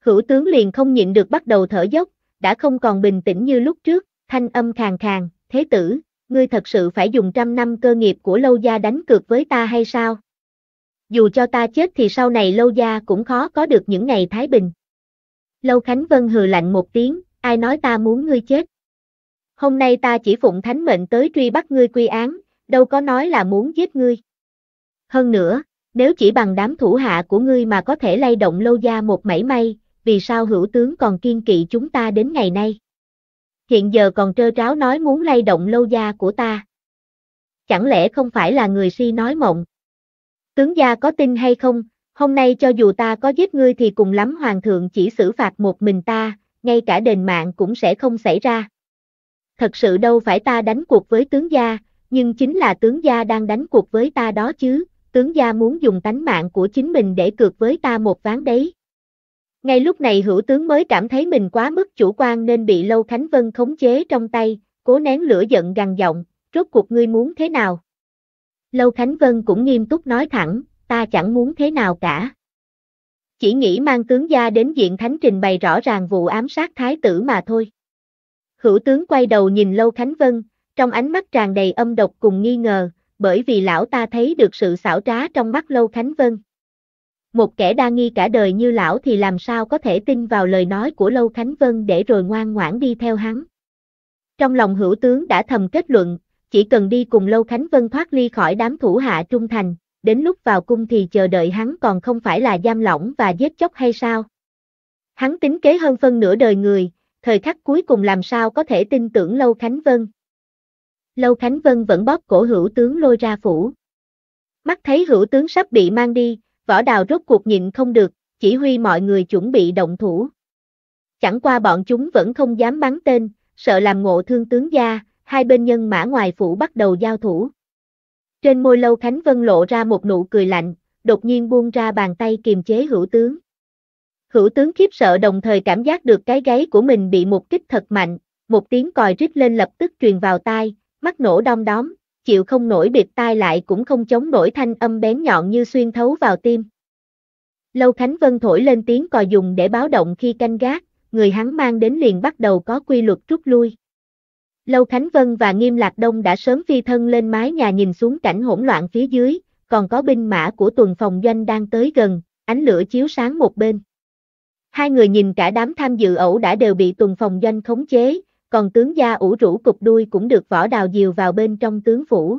Hữu tướng liền không nhịn được bắt đầu thở dốc, đã không còn bình tĩnh như lúc trước, thanh âm khàn khàn, thế tử, ngươi thật sự phải dùng trăm năm cơ nghiệp của Lâu Gia đánh cược với ta hay sao? Dù cho ta chết thì sau này Lâu Gia cũng khó có được những ngày thái bình. Lâu Khánh Vân hừ lạnh một tiếng, ai nói ta muốn ngươi chết? hôm nay ta chỉ phụng thánh mệnh tới truy bắt ngươi quy án, đâu có nói là muốn giết ngươi. Hơn nữa, nếu chỉ bằng đám thủ hạ của ngươi mà có thể lay động lâu gia một mảy may, vì sao hữu tướng còn kiên kỵ chúng ta đến ngày nay? Hiện giờ còn trơ tráo nói muốn lay động lâu gia của ta. Chẳng lẽ không phải là người si nói mộng? Tướng gia có tin hay không, hôm nay cho dù ta có giết ngươi thì cùng lắm hoàng thượng chỉ xử phạt một mình ta, ngay cả đền mạng cũng sẽ không xảy ra thật sự đâu phải ta đánh cuộc với tướng gia, nhưng chính là tướng gia đang đánh cuộc với ta đó chứ, tướng gia muốn dùng tánh mạng của chính mình để cược với ta một ván đấy. Ngay lúc này hữu tướng mới cảm thấy mình quá mức chủ quan nên bị Lâu Khánh Vân khống chế trong tay, cố nén lửa giận gằn giọng, rốt cuộc ngươi muốn thế nào? Lâu Khánh Vân cũng nghiêm túc nói thẳng, ta chẳng muốn thế nào cả. Chỉ nghĩ mang tướng gia đến diện thánh trình bày rõ ràng vụ ám sát thái tử mà thôi. Hữu tướng quay đầu nhìn Lâu Khánh Vân, trong ánh mắt tràn đầy âm độc cùng nghi ngờ, bởi vì lão ta thấy được sự xảo trá trong mắt Lâu Khánh Vân. Một kẻ đa nghi cả đời như lão thì làm sao có thể tin vào lời nói của Lâu Khánh Vân để rồi ngoan ngoãn đi theo hắn. Trong lòng hữu tướng đã thầm kết luận, chỉ cần đi cùng Lâu Khánh Vân thoát ly khỏi đám thủ hạ trung thành, đến lúc vào cung thì chờ đợi hắn còn không phải là giam lỏng và giết chóc hay sao. Hắn tính kế hơn phân nửa đời người, thời khắc cuối cùng làm sao có thể tin tưởng Lâu Khánh Vân. Lâu Khánh Vân vẫn bóp cổ hữu tướng lôi ra phủ. Mắt thấy hữu tướng sắp bị mang đi, võ đào rốt cuộc nhịn không được, chỉ huy mọi người chuẩn bị động thủ. Chẳng qua bọn chúng vẫn không dám bắn tên, sợ làm ngộ thương tướng gia, hai bên nhân mã ngoài phủ bắt đầu giao thủ. Trên môi Lâu Khánh Vân lộ ra một nụ cười lạnh, đột nhiên buông ra bàn tay kiềm chế hữu tướng. Hữu tướng khiếp sợ đồng thời cảm giác được cái gáy của mình bị một kích thật mạnh, một tiếng còi rít lên lập tức truyền vào tai, mắt nổ đom đóm, chịu không nổi biệt tai lại cũng không chống nổi thanh âm bén nhọn như xuyên thấu vào tim. Lâu Khánh Vân thổi lên tiếng còi dùng để báo động khi canh gác, người hắn mang đến liền bắt đầu có quy luật rút lui. Lâu Khánh Vân và Nghiêm Lạc Đông đã sớm phi thân lên mái nhà nhìn xuống cảnh hỗn loạn phía dưới, còn có binh mã của tuần phòng doanh đang tới gần, ánh lửa chiếu sáng một bên. Hai người nhìn cả đám tham dự ẩu đã đều bị tuần phòng doanh khống chế, còn tướng gia ủ rũ cục đuôi cũng được võ đào diều vào bên trong tướng phủ.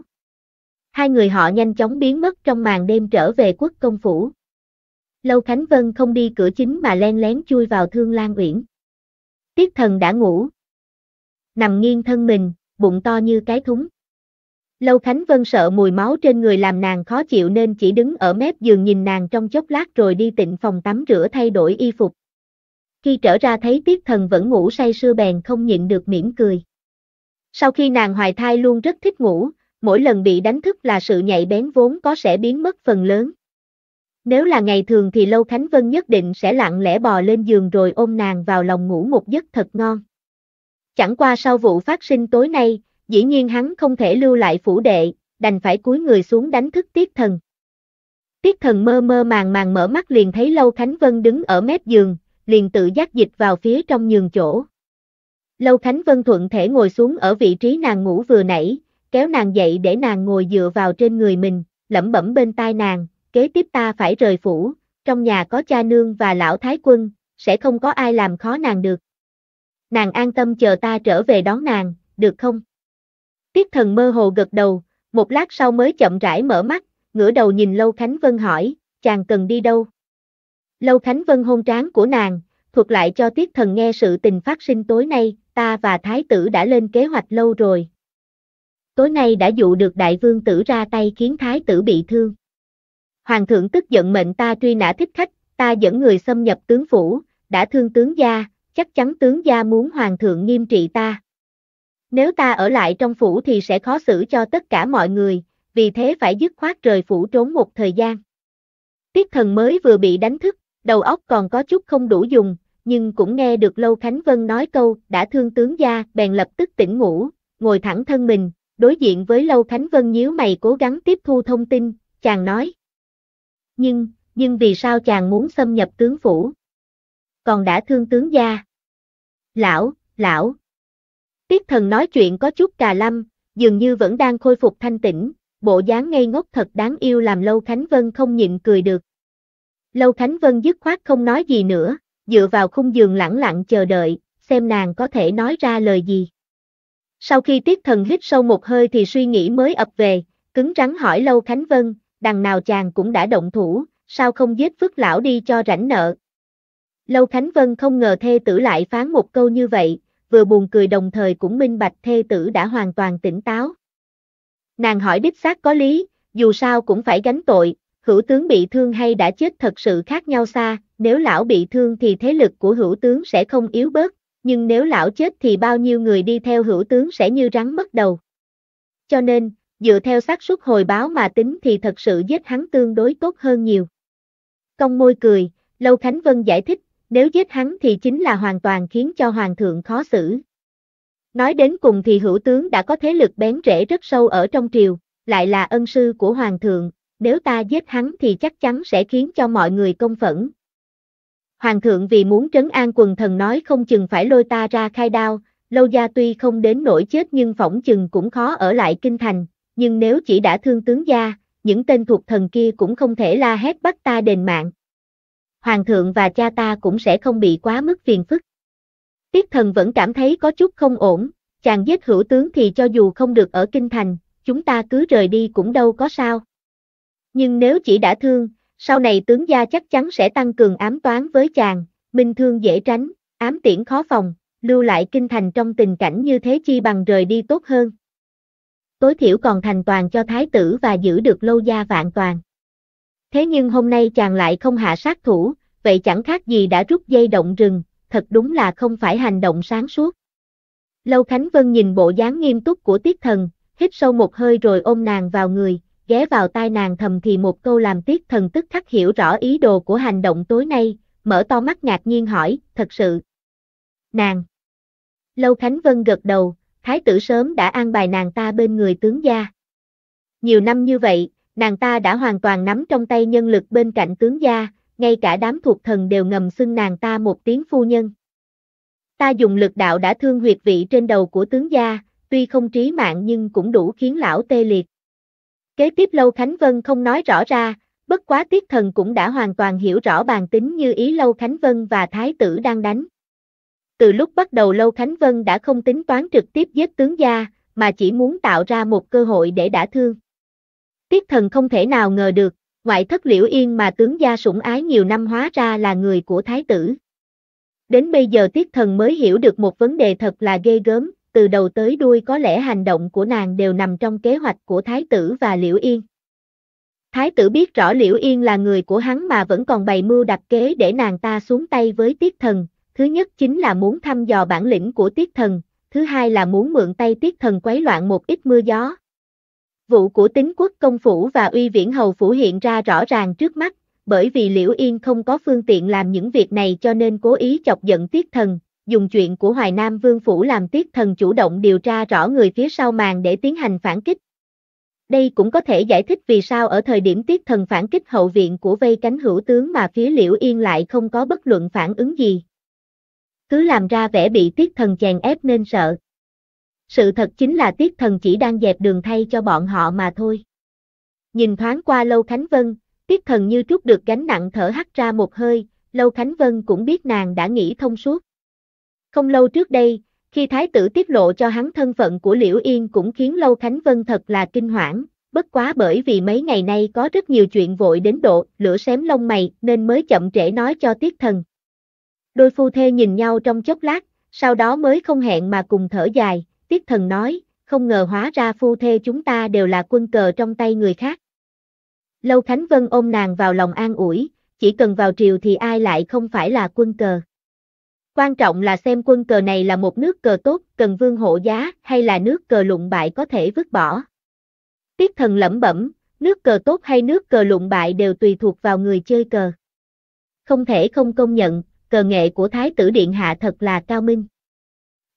Hai người họ nhanh chóng biến mất trong màn đêm trở về quốc công phủ. Lâu Khánh Vân không đi cửa chính mà len lén chui vào thương Lan Uyển. Tiết thần đã ngủ. Nằm nghiêng thân mình, bụng to như cái thúng. Lâu Khánh Vân sợ mùi máu trên người làm nàng khó chịu nên chỉ đứng ở mép giường nhìn nàng trong chốc lát rồi đi tịnh phòng tắm rửa thay đổi y phục. Khi trở ra thấy tiết thần vẫn ngủ say sưa bèn không nhịn được mỉm cười. Sau khi nàng hoài thai luôn rất thích ngủ, mỗi lần bị đánh thức là sự nhạy bén vốn có sẽ biến mất phần lớn. Nếu là ngày thường thì Lâu Khánh Vân nhất định sẽ lặng lẽ bò lên giường rồi ôm nàng vào lòng ngủ một giấc thật ngon. Chẳng qua sau vụ phát sinh tối nay, dĩ nhiên hắn không thể lưu lại phủ đệ, đành phải cúi người xuống đánh thức tiết thần. Tiết thần mơ mơ màng màng mở mắt liền thấy Lâu Khánh Vân đứng ở mép giường, liền tự giác dịch vào phía trong nhường chỗ. Lâu Khánh Vân thuận thể ngồi xuống ở vị trí nàng ngủ vừa nãy, kéo nàng dậy để nàng ngồi dựa vào trên người mình, lẩm bẩm bên tai nàng, kế tiếp ta phải rời phủ, trong nhà có cha nương và lão thái quân, sẽ không có ai làm khó nàng được. Nàng an tâm chờ ta trở về đón nàng, được không? Tiết thần mơ hồ gật đầu, một lát sau mới chậm rãi mở mắt, ngửa đầu nhìn Lâu Khánh Vân hỏi, chàng cần đi đâu? Lâu Khánh Vân hôn tráng của nàng, thuật lại cho tiết thần nghe sự tình phát sinh tối nay, ta và thái tử đã lên kế hoạch lâu rồi. Tối nay đã dụ được đại vương tử ra tay khiến thái tử bị thương. Hoàng thượng tức giận mệnh ta truy nã thích khách, ta dẫn người xâm nhập tướng phủ, đã thương tướng gia, chắc chắn tướng gia muốn hoàng thượng nghiêm trị ta. Nếu ta ở lại trong phủ thì sẽ khó xử cho tất cả mọi người, vì thế phải dứt khoát rời phủ trốn một thời gian. Tiết thần mới vừa bị đánh thức, đầu óc còn có chút không đủ dùng, nhưng cũng nghe được Lâu Khánh Vân nói câu, đã thương tướng gia, bèn lập tức tỉnh ngủ, ngồi thẳng thân mình, đối diện với Lâu Khánh Vân nhíu mày cố gắng tiếp thu thông tin, chàng nói. Nhưng, nhưng vì sao chàng muốn xâm nhập tướng phủ? Còn đã thương tướng gia. Lão, lão. Tiết thần nói chuyện có chút cà lâm, dường như vẫn đang khôi phục thanh tĩnh, bộ dáng ngây ngốc thật đáng yêu làm Lâu Khánh Vân không nhịn cười được. Lâu Khánh Vân dứt khoát không nói gì nữa, dựa vào khung giường lẳng lặng chờ đợi, xem nàng có thể nói ra lời gì. Sau khi tiết thần hít sâu một hơi thì suy nghĩ mới ập về, cứng rắn hỏi Lâu Khánh Vân, đằng nào chàng cũng đã động thủ, sao không giết phước lão đi cho rảnh nợ. Lâu Khánh Vân không ngờ thê tử lại phán một câu như vậy, vừa buồn cười đồng thời cũng minh bạch thê tử đã hoàn toàn tỉnh táo. Nàng hỏi đích xác có lý, dù sao cũng phải gánh tội, hữu tướng bị thương hay đã chết thật sự khác nhau xa, nếu lão bị thương thì thế lực của hữu tướng sẽ không yếu bớt, nhưng nếu lão chết thì bao nhiêu người đi theo hữu tướng sẽ như rắn mất đầu. Cho nên, dựa theo xác suất hồi báo mà tính thì thật sự giết hắn tương đối tốt hơn nhiều. Công môi cười, Lâu Khánh Vân giải thích, nếu giết hắn thì chính là hoàn toàn khiến cho hoàng thượng khó xử. Nói đến cùng thì hữu tướng đã có thế lực bén rễ rất sâu ở trong triều, lại là ân sư của hoàng thượng, nếu ta giết hắn thì chắc chắn sẽ khiến cho mọi người công phẫn. Hoàng thượng vì muốn trấn an quần thần nói không chừng phải lôi ta ra khai đao, lâu gia tuy không đến nỗi chết nhưng phỏng chừng cũng khó ở lại kinh thành, nhưng nếu chỉ đã thương tướng gia, những tên thuộc thần kia cũng không thể la hét bắt ta đền mạng. Hoàng thượng và cha ta cũng sẽ không bị quá mức phiền phức. Tiết thần vẫn cảm thấy có chút không ổn, chàng giết hữu tướng thì cho dù không được ở kinh thành, chúng ta cứ rời đi cũng đâu có sao nhưng nếu chỉ đã thương, sau này tướng gia chắc chắn sẽ tăng cường ám toán với chàng, minh thương dễ tránh, ám tiễn khó phòng, lưu lại kinh thành trong tình cảnh như thế chi bằng rời đi tốt hơn. Tối thiểu còn thành toàn cho thái tử và giữ được lâu gia vạn toàn. Thế nhưng hôm nay chàng lại không hạ sát thủ, vậy chẳng khác gì đã rút dây động rừng, thật đúng là không phải hành động sáng suốt. Lâu Khánh Vân nhìn bộ dáng nghiêm túc của tiết thần, hít sâu một hơi rồi ôm nàng vào người, ghé vào tai nàng thầm thì một câu làm tiết thần tức khắc hiểu rõ ý đồ của hành động tối nay, mở to mắt ngạc nhiên hỏi, thật sự. Nàng. Lâu Khánh Vân gật đầu, thái tử sớm đã an bài nàng ta bên người tướng gia. Nhiều năm như vậy, nàng ta đã hoàn toàn nắm trong tay nhân lực bên cạnh tướng gia, ngay cả đám thuộc thần đều ngầm xưng nàng ta một tiếng phu nhân. Ta dùng lực đạo đã thương huyệt vị trên đầu của tướng gia, tuy không trí mạng nhưng cũng đủ khiến lão tê liệt. Kế tiếp Lâu Khánh Vân không nói rõ ra, bất quá tiết thần cũng đã hoàn toàn hiểu rõ bàn tính như ý Lâu Khánh Vân và Thái tử đang đánh. Từ lúc bắt đầu Lâu Khánh Vân đã không tính toán trực tiếp giết tướng gia, mà chỉ muốn tạo ra một cơ hội để đả thương. Tiết thần không thể nào ngờ được, ngoại thất liễu yên mà tướng gia sủng ái nhiều năm hóa ra là người của thái tử. Đến bây giờ tiết thần mới hiểu được một vấn đề thật là ghê gớm, từ đầu tới đuôi có lẽ hành động của nàng đều nằm trong kế hoạch của Thái tử và Liễu Yên. Thái tử biết rõ Liễu Yên là người của hắn mà vẫn còn bày mưu đặt kế để nàng ta xuống tay với Tiết Thần, thứ nhất chính là muốn thăm dò bản lĩnh của Tiết Thần, thứ hai là muốn mượn tay Tiết Thần quấy loạn một ít mưa gió. Vụ của tính quốc công phủ và uy viễn hầu phủ hiện ra rõ ràng trước mắt, bởi vì Liễu Yên không có phương tiện làm những việc này cho nên cố ý chọc giận Tiết Thần, dùng chuyện của Hoài Nam Vương Phủ làm tiết thần chủ động điều tra rõ người phía sau màn để tiến hành phản kích. Đây cũng có thể giải thích vì sao ở thời điểm tiết thần phản kích hậu viện của vây cánh hữu tướng mà phía liễu yên lại không có bất luận phản ứng gì. Cứ làm ra vẻ bị tiết thần chèn ép nên sợ. Sự thật chính là tiết thần chỉ đang dẹp đường thay cho bọn họ mà thôi. Nhìn thoáng qua Lâu Khánh Vân, tiết thần như trút được gánh nặng thở hắt ra một hơi, Lâu Khánh Vân cũng biết nàng đã nghĩ thông suốt. Không lâu trước đây, khi thái tử tiết lộ cho hắn thân phận của Liễu Yên cũng khiến Lâu Khánh Vân thật là kinh hoảng, bất quá bởi vì mấy ngày nay có rất nhiều chuyện vội đến độ lửa xém lông mày nên mới chậm trễ nói cho tiết thần. Đôi phu thê nhìn nhau trong chốc lát, sau đó mới không hẹn mà cùng thở dài, tiết thần nói, không ngờ hóa ra phu thê chúng ta đều là quân cờ trong tay người khác. Lâu Khánh Vân ôm nàng vào lòng an ủi, chỉ cần vào triều thì ai lại không phải là quân cờ. Quan trọng là xem quân cờ này là một nước cờ tốt, cần vương hộ giá, hay là nước cờ lụng bại có thể vứt bỏ. Tiết thần lẩm bẩm, nước cờ tốt hay nước cờ lụng bại đều tùy thuộc vào người chơi cờ. Không thể không công nhận, cờ nghệ của Thái tử Điện Hạ thật là cao minh.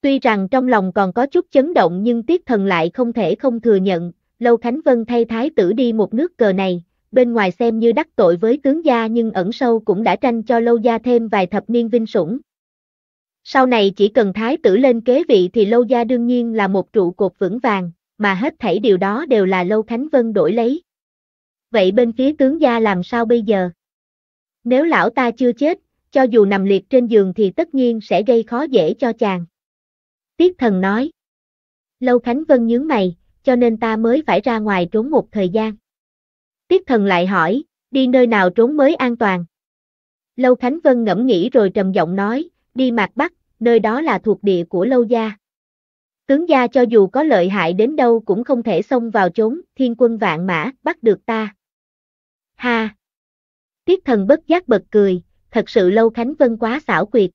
Tuy rằng trong lòng còn có chút chấn động nhưng Tiết thần lại không thể không thừa nhận, Lâu Khánh Vân thay Thái tử đi một nước cờ này, bên ngoài xem như đắc tội với tướng gia nhưng ẩn sâu cũng đã tranh cho Lâu gia thêm vài thập niên vinh sủng, sau này chỉ cần thái tử lên kế vị thì Lâu Gia đương nhiên là một trụ cột vững vàng, mà hết thảy điều đó đều là Lâu Khánh Vân đổi lấy. Vậy bên phía tướng gia làm sao bây giờ? Nếu lão ta chưa chết, cho dù nằm liệt trên giường thì tất nhiên sẽ gây khó dễ cho chàng. Tiết thần nói. Lâu Khánh Vân nhướng mày, cho nên ta mới phải ra ngoài trốn một thời gian. Tiết thần lại hỏi, đi nơi nào trốn mới an toàn? Lâu Khánh Vân ngẫm nghĩ rồi trầm giọng nói, đi mạc bắc, nơi đó là thuộc địa của lâu gia. Tướng gia cho dù có lợi hại đến đâu cũng không thể xông vào trốn, thiên quân vạn mã, bắt được ta. Ha! Tiết thần bất giác bật cười, thật sự lâu Khánh Vân quá xảo quyệt.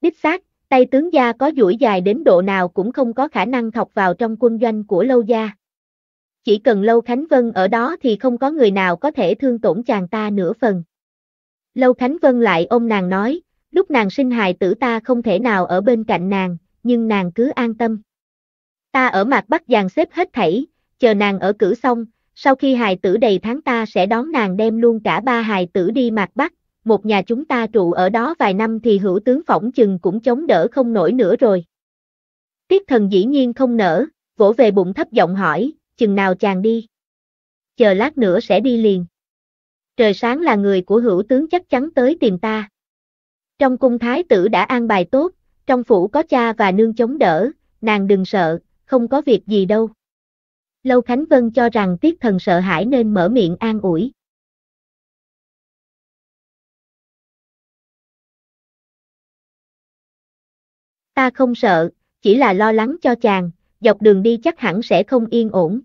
Đích xác, tay tướng gia có duỗi dài đến độ nào cũng không có khả năng thọc vào trong quân doanh của lâu gia. Chỉ cần Lâu Khánh Vân ở đó thì không có người nào có thể thương tổn chàng ta nửa phần. Lâu Khánh Vân lại ôm nàng nói, lúc nàng sinh hài tử ta không thể nào ở bên cạnh nàng, nhưng nàng cứ an tâm. Ta ở mạc bắc dàn xếp hết thảy, chờ nàng ở cử xong, sau khi hài tử đầy tháng ta sẽ đón nàng đem luôn cả ba hài tử đi mạc bắc, một nhà chúng ta trụ ở đó vài năm thì hữu tướng phỏng chừng cũng chống đỡ không nổi nữa rồi. Tiết thần dĩ nhiên không nở, vỗ về bụng thấp giọng hỏi, chừng nào chàng đi. Chờ lát nữa sẽ đi liền. Trời sáng là người của hữu tướng chắc chắn tới tìm ta. Trong cung thái tử đã an bài tốt, trong phủ có cha và nương chống đỡ, nàng đừng sợ, không có việc gì đâu. Lâu Khánh Vân cho rằng tiết thần sợ hãi nên mở miệng an ủi. Ta không sợ, chỉ là lo lắng cho chàng, dọc đường đi chắc hẳn sẽ không yên ổn.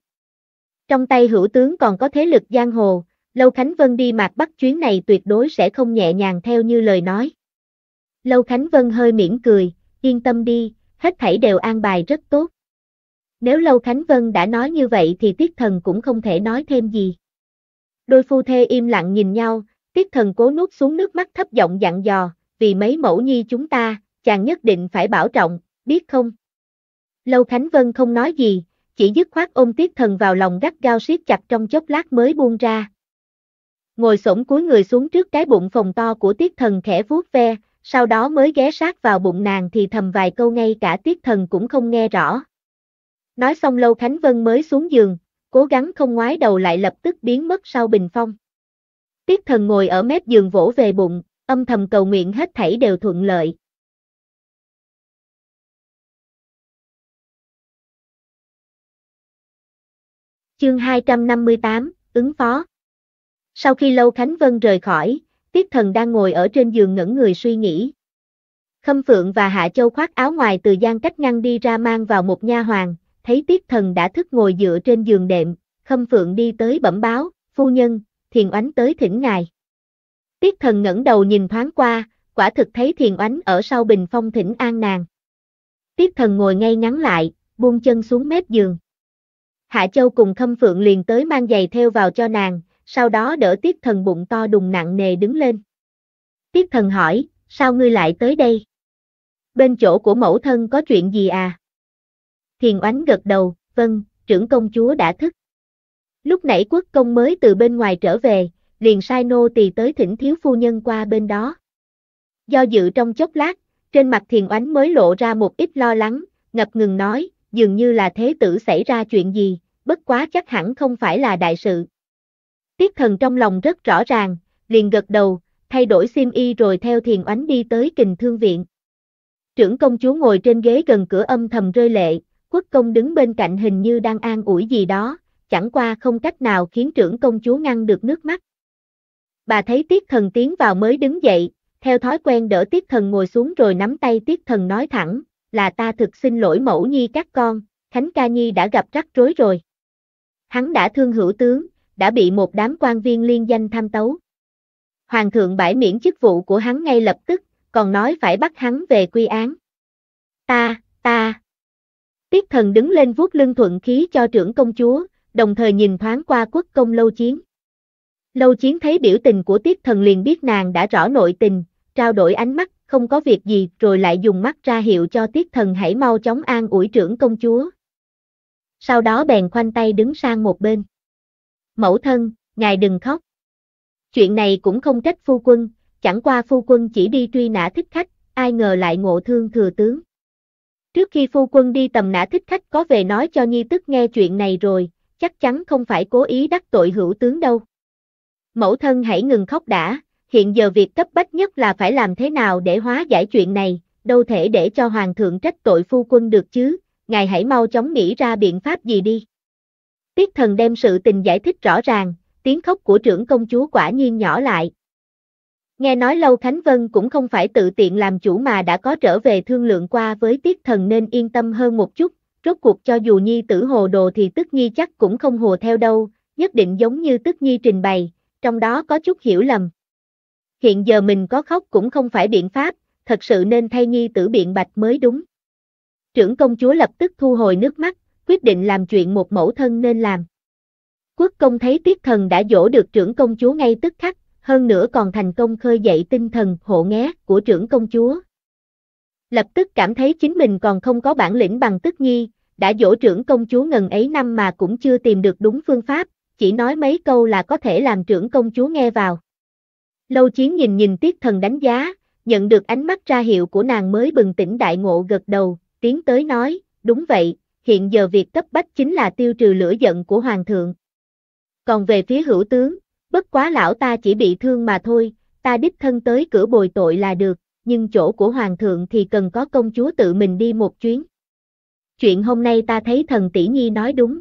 Trong tay hữu tướng còn có thế lực giang hồ, Lâu Khánh Vân đi mạc bắt chuyến này tuyệt đối sẽ không nhẹ nhàng theo như lời nói. Lâu Khánh Vân hơi mỉm cười, yên tâm đi, hết thảy đều an bài rất tốt. Nếu Lâu Khánh Vân đã nói như vậy thì Tiết Thần cũng không thể nói thêm gì. Đôi phu thê im lặng nhìn nhau, Tiết Thần cố nuốt xuống nước mắt thấp giọng dặn dò, vì mấy mẫu nhi chúng ta, chàng nhất định phải bảo trọng, biết không? Lâu Khánh Vân không nói gì, chỉ dứt khoát ôm Tiết Thần vào lòng gắt gao siết chặt trong chốc lát mới buông ra. Ngồi xổm cuối người xuống trước cái bụng phồng to của Tiết Thần khẽ vuốt ve, sau đó mới ghé sát vào bụng nàng thì thầm vài câu ngay cả tiết thần cũng không nghe rõ. Nói xong Lâu Khánh Vân mới xuống giường, cố gắng không ngoái đầu lại lập tức biến mất sau bình phong. Tiết thần ngồi ở mép giường vỗ về bụng, âm thầm cầu nguyện hết thảy đều thuận lợi. Chương 258, ứng phó. Sau khi Lâu Khánh Vân rời khỏi, Tiết thần đang ngồi ở trên giường ngẩn người suy nghĩ. Khâm Phượng và Hạ Châu khoác áo ngoài từ gian cách ngăn đi ra mang vào một nha hoàng, thấy tiết thần đã thức ngồi dựa trên giường đệm, Khâm Phượng đi tới bẩm báo, phu nhân, thiền oánh tới thỉnh ngài. Tiết thần ngẩng đầu nhìn thoáng qua, quả thực thấy thiền oánh ở sau bình phong thỉnh an nàng. Tiết thần ngồi ngay ngắn lại, buông chân xuống mép giường. Hạ Châu cùng Khâm Phượng liền tới mang giày theo vào cho nàng, sau đó đỡ tiếp thần bụng to đùng nặng nề đứng lên. tiếp thần hỏi, sao ngươi lại tới đây? Bên chỗ của mẫu thân có chuyện gì à? Thiền oánh gật đầu, vâng, trưởng công chúa đã thức. Lúc nãy quốc công mới từ bên ngoài trở về, liền sai nô tỳ tới thỉnh thiếu phu nhân qua bên đó. Do dự trong chốc lát, trên mặt thiền oánh mới lộ ra một ít lo lắng, ngập ngừng nói, dường như là thế tử xảy ra chuyện gì, bất quá chắc hẳn không phải là đại sự. Tiết thần trong lòng rất rõ ràng, liền gật đầu, thay đổi sim y rồi theo thiền oánh đi tới kình thương viện. Trưởng công chúa ngồi trên ghế gần cửa âm thầm rơi lệ, quốc công đứng bên cạnh hình như đang an ủi gì đó, chẳng qua không cách nào khiến trưởng công chúa ngăn được nước mắt. Bà thấy tiết thần tiến vào mới đứng dậy, theo thói quen đỡ tiết thần ngồi xuống rồi nắm tay tiết thần nói thẳng, là ta thực xin lỗi mẫu nhi các con, Khánh Ca Nhi đã gặp rắc rối rồi. Hắn đã thương hữu tướng, đã bị một đám quan viên liên danh tham tấu. Hoàng thượng bãi miễn chức vụ của hắn ngay lập tức, còn nói phải bắt hắn về quy án. Ta, ta. Tiết thần đứng lên vuốt lưng thuận khí cho trưởng công chúa, đồng thời nhìn thoáng qua quốc công lâu chiến. Lâu chiến thấy biểu tình của tiết thần liền biết nàng đã rõ nội tình, trao đổi ánh mắt, không có việc gì rồi lại dùng mắt ra hiệu cho tiết thần hãy mau chóng an ủi trưởng công chúa. Sau đó bèn khoanh tay đứng sang một bên mẫu thân, ngài đừng khóc. Chuyện này cũng không trách phu quân, chẳng qua phu quân chỉ đi truy nã thích khách, ai ngờ lại ngộ thương thừa tướng. Trước khi phu quân đi tầm nã thích khách có về nói cho nhi tức nghe chuyện này rồi, chắc chắn không phải cố ý đắc tội hữu tướng đâu. Mẫu thân hãy ngừng khóc đã, hiện giờ việc cấp bách nhất là phải làm thế nào để hóa giải chuyện này, đâu thể để cho hoàng thượng trách tội phu quân được chứ, ngài hãy mau chóng nghĩ ra biện pháp gì đi. Tiết thần đem sự tình giải thích rõ ràng, tiếng khóc của trưởng công chúa quả nhiên nhỏ lại. Nghe nói Lâu Khánh Vân cũng không phải tự tiện làm chủ mà đã có trở về thương lượng qua với tiết thần nên yên tâm hơn một chút, rốt cuộc cho dù nhi tử hồ đồ thì tức nhi chắc cũng không hồ theo đâu, nhất định giống như tức nhi trình bày, trong đó có chút hiểu lầm. Hiện giờ mình có khóc cũng không phải biện pháp, thật sự nên thay nhi tử biện bạch mới đúng. Trưởng công chúa lập tức thu hồi nước mắt, quyết định làm chuyện một mẫu thân nên làm. Quốc công thấy tiết thần đã dỗ được trưởng công chúa ngay tức khắc, hơn nữa còn thành công khơi dậy tinh thần hộ nghé của trưởng công chúa. Lập tức cảm thấy chính mình còn không có bản lĩnh bằng tức nhi, đã dỗ trưởng công chúa ngần ấy năm mà cũng chưa tìm được đúng phương pháp, chỉ nói mấy câu là có thể làm trưởng công chúa nghe vào. Lâu chiến nhìn nhìn tiết thần đánh giá, nhận được ánh mắt ra hiệu của nàng mới bừng tỉnh đại ngộ gật đầu, tiến tới nói, đúng vậy, hiện giờ việc cấp bách chính là tiêu trừ lửa giận của hoàng thượng. Còn về phía hữu tướng, bất quá lão ta chỉ bị thương mà thôi, ta đích thân tới cửa bồi tội là được, nhưng chỗ của hoàng thượng thì cần có công chúa tự mình đi một chuyến. Chuyện hôm nay ta thấy thần tỷ nhi nói đúng.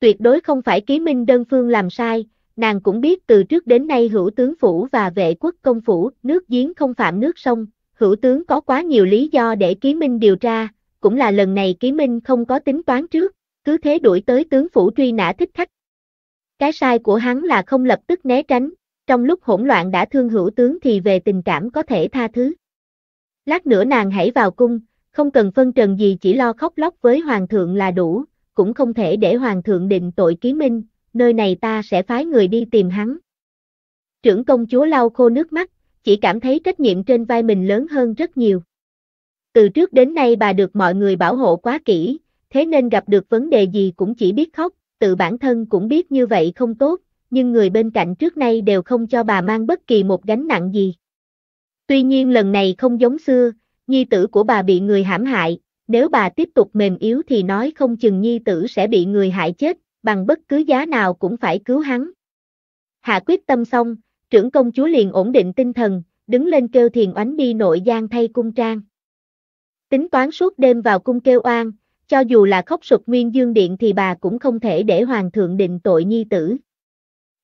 Tuyệt đối không phải ký minh đơn phương làm sai, nàng cũng biết từ trước đến nay hữu tướng phủ và vệ quốc công phủ, nước giếng không phạm nước sông, hữu tướng có quá nhiều lý do để ký minh điều tra, cũng là lần này Ký Minh không có tính toán trước, cứ thế đuổi tới tướng phủ truy nã thích khách. Cái sai của hắn là không lập tức né tránh, trong lúc hỗn loạn đã thương hữu tướng thì về tình cảm có thể tha thứ. Lát nữa nàng hãy vào cung, không cần phân trần gì chỉ lo khóc lóc với hoàng thượng là đủ, cũng không thể để hoàng thượng định tội ký minh, nơi này ta sẽ phái người đi tìm hắn. Trưởng công chúa lau khô nước mắt, chỉ cảm thấy trách nhiệm trên vai mình lớn hơn rất nhiều. Từ trước đến nay bà được mọi người bảo hộ quá kỹ, thế nên gặp được vấn đề gì cũng chỉ biết khóc, tự bản thân cũng biết như vậy không tốt, nhưng người bên cạnh trước nay đều không cho bà mang bất kỳ một gánh nặng gì. Tuy nhiên lần này không giống xưa, nhi tử của bà bị người hãm hại, nếu bà tiếp tục mềm yếu thì nói không chừng nhi tử sẽ bị người hại chết, bằng bất cứ giá nào cũng phải cứu hắn. Hạ quyết tâm xong, trưởng công chúa liền ổn định tinh thần, đứng lên kêu thiền oánh đi nội gian thay cung trang. Tính toán suốt đêm vào cung kêu oan, cho dù là khóc sụp nguyên dương điện thì bà cũng không thể để hoàng thượng định tội nhi tử.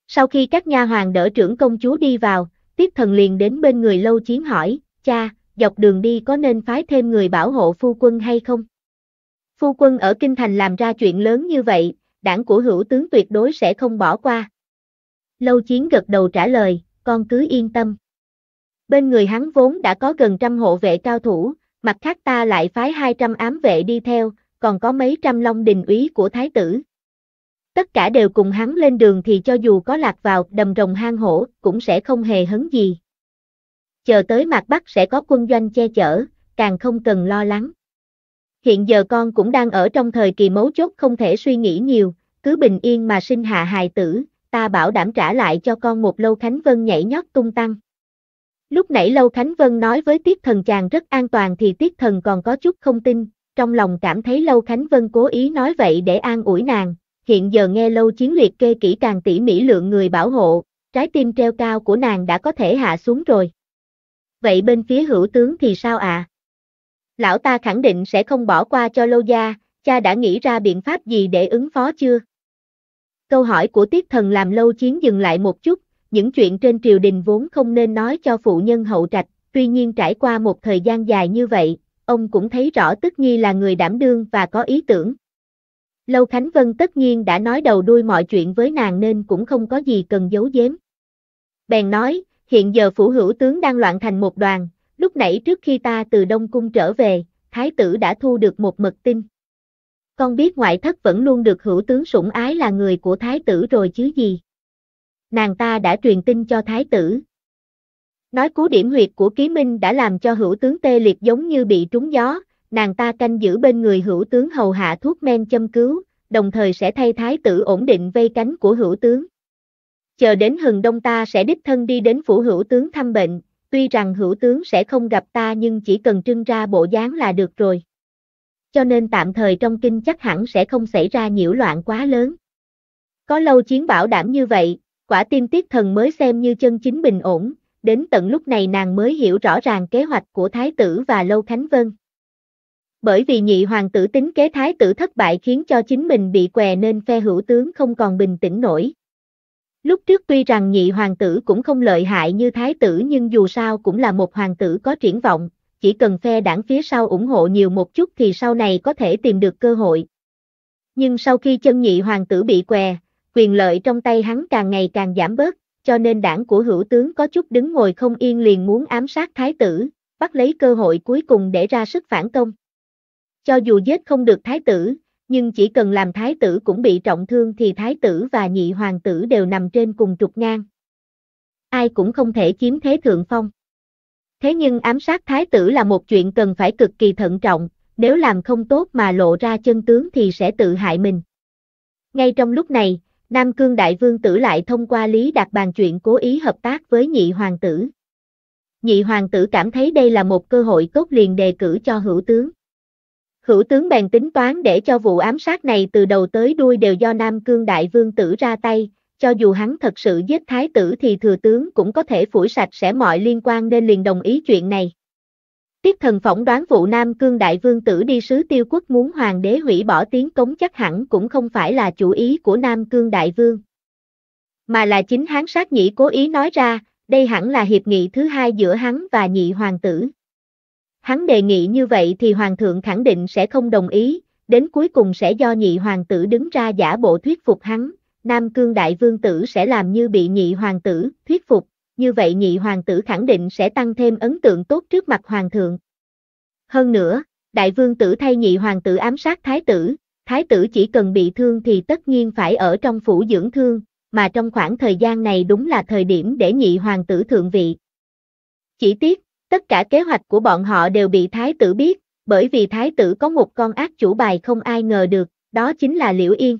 Sau khi các nha hoàng đỡ trưởng công chúa đi vào, tiếp thần liền đến bên người lâu chiến hỏi, cha, dọc đường đi có nên phái thêm người bảo hộ phu quân hay không? Phu quân ở Kinh Thành làm ra chuyện lớn như vậy, đảng của hữu tướng tuyệt đối sẽ không bỏ qua. Lâu chiến gật đầu trả lời, con cứ yên tâm. Bên người hắn vốn đã có gần trăm hộ vệ cao thủ, Mặt khác ta lại phái 200 ám vệ đi theo, còn có mấy trăm long đình úy của thái tử. Tất cả đều cùng hắn lên đường thì cho dù có lạc vào đầm rồng hang hổ, cũng sẽ không hề hấn gì. Chờ tới mặt Bắc sẽ có quân doanh che chở, càng không cần lo lắng. Hiện giờ con cũng đang ở trong thời kỳ mấu chốt không thể suy nghĩ nhiều, cứ bình yên mà sinh hạ hài tử, ta bảo đảm trả lại cho con một lâu Khánh Vân nhảy nhót tung tăng. Lúc nãy Lâu Khánh Vân nói với Tiết Thần chàng rất an toàn thì Tiết Thần còn có chút không tin, trong lòng cảm thấy Lâu Khánh Vân cố ý nói vậy để an ủi nàng, hiện giờ nghe Lâu Chiến Liệt kê kỹ càng tỉ mỉ lượng người bảo hộ, trái tim treo cao của nàng đã có thể hạ xuống rồi. Vậy bên phía hữu tướng thì sao ạ? À? Lão ta khẳng định sẽ không bỏ qua cho Lâu Gia, cha đã nghĩ ra biện pháp gì để ứng phó chưa? Câu hỏi của Tiết Thần làm Lâu Chiến dừng lại một chút, những chuyện trên triều đình vốn không nên nói cho phụ nhân hậu trạch, tuy nhiên trải qua một thời gian dài như vậy, ông cũng thấy rõ Tất Nhi là người đảm đương và có ý tưởng. Lâu Khánh Vân tất nhiên đã nói đầu đuôi mọi chuyện với nàng nên cũng không có gì cần giấu giếm. Bèn nói, hiện giờ phủ hữu tướng đang loạn thành một đoàn, lúc nãy trước khi ta từ Đông Cung trở về, Thái tử đã thu được một mật tin. Con biết ngoại thất vẫn luôn được hữu tướng sủng ái là người của Thái tử rồi chứ gì nàng ta đã truyền tin cho thái tử. Nói cú điểm huyệt của Ký Minh đã làm cho hữu tướng tê liệt giống như bị trúng gió, nàng ta canh giữ bên người hữu tướng hầu hạ thuốc men châm cứu, đồng thời sẽ thay thái tử ổn định vây cánh của hữu tướng. Chờ đến hừng đông ta sẽ đích thân đi đến phủ hữu tướng thăm bệnh, tuy rằng hữu tướng sẽ không gặp ta nhưng chỉ cần trưng ra bộ dáng là được rồi. Cho nên tạm thời trong kinh chắc hẳn sẽ không xảy ra nhiễu loạn quá lớn. Có lâu chiến bảo đảm như vậy, quả tim tiết thần mới xem như chân chính bình ổn, đến tận lúc này nàng mới hiểu rõ ràng kế hoạch của Thái tử và Lâu Khánh Vân. Bởi vì nhị hoàng tử tính kế Thái tử thất bại khiến cho chính mình bị què nên phe hữu tướng không còn bình tĩnh nổi. Lúc trước tuy rằng nhị hoàng tử cũng không lợi hại như Thái tử nhưng dù sao cũng là một hoàng tử có triển vọng, chỉ cần phe đảng phía sau ủng hộ nhiều một chút thì sau này có thể tìm được cơ hội. Nhưng sau khi chân nhị hoàng tử bị què, quyền lợi trong tay hắn càng ngày càng giảm bớt, cho nên đảng của hữu tướng có chút đứng ngồi không yên liền muốn ám sát thái tử, bắt lấy cơ hội cuối cùng để ra sức phản công. Cho dù giết không được thái tử, nhưng chỉ cần làm thái tử cũng bị trọng thương thì thái tử và nhị hoàng tử đều nằm trên cùng trục ngang. Ai cũng không thể chiếm thế thượng phong. Thế nhưng ám sát thái tử là một chuyện cần phải cực kỳ thận trọng, nếu làm không tốt mà lộ ra chân tướng thì sẽ tự hại mình. Ngay trong lúc này, Nam Cương Đại Vương Tử lại thông qua Lý Đạt bàn chuyện cố ý hợp tác với nhị hoàng tử. Nhị hoàng tử cảm thấy đây là một cơ hội tốt liền đề cử cho hữu tướng. Hữu tướng bèn tính toán để cho vụ ám sát này từ đầu tới đuôi đều do Nam Cương Đại Vương Tử ra tay, cho dù hắn thật sự giết thái tử thì thừa tướng cũng có thể phủi sạch sẽ mọi liên quan nên liền đồng ý chuyện này. Tiết thần phỏng đoán vụ Nam Cương Đại Vương Tử đi sứ tiêu quốc muốn hoàng đế hủy bỏ tiếng cống chắc hẳn cũng không phải là chủ ý của Nam Cương Đại Vương. Mà là chính hán sát nhĩ cố ý nói ra, đây hẳn là hiệp nghị thứ hai giữa hắn và nhị hoàng tử. Hắn đề nghị như vậy thì hoàng thượng khẳng định sẽ không đồng ý, đến cuối cùng sẽ do nhị hoàng tử đứng ra giả bộ thuyết phục hắn, Nam Cương Đại Vương Tử sẽ làm như bị nhị hoàng tử thuyết phục, như vậy nhị hoàng tử khẳng định sẽ tăng thêm ấn tượng tốt trước mặt hoàng thượng. Hơn nữa, đại vương tử thay nhị hoàng tử ám sát thái tử, thái tử chỉ cần bị thương thì tất nhiên phải ở trong phủ dưỡng thương, mà trong khoảng thời gian này đúng là thời điểm để nhị hoàng tử thượng vị. Chỉ tiếc, tất cả kế hoạch của bọn họ đều bị thái tử biết, bởi vì thái tử có một con ác chủ bài không ai ngờ được, đó chính là Liễu Yên.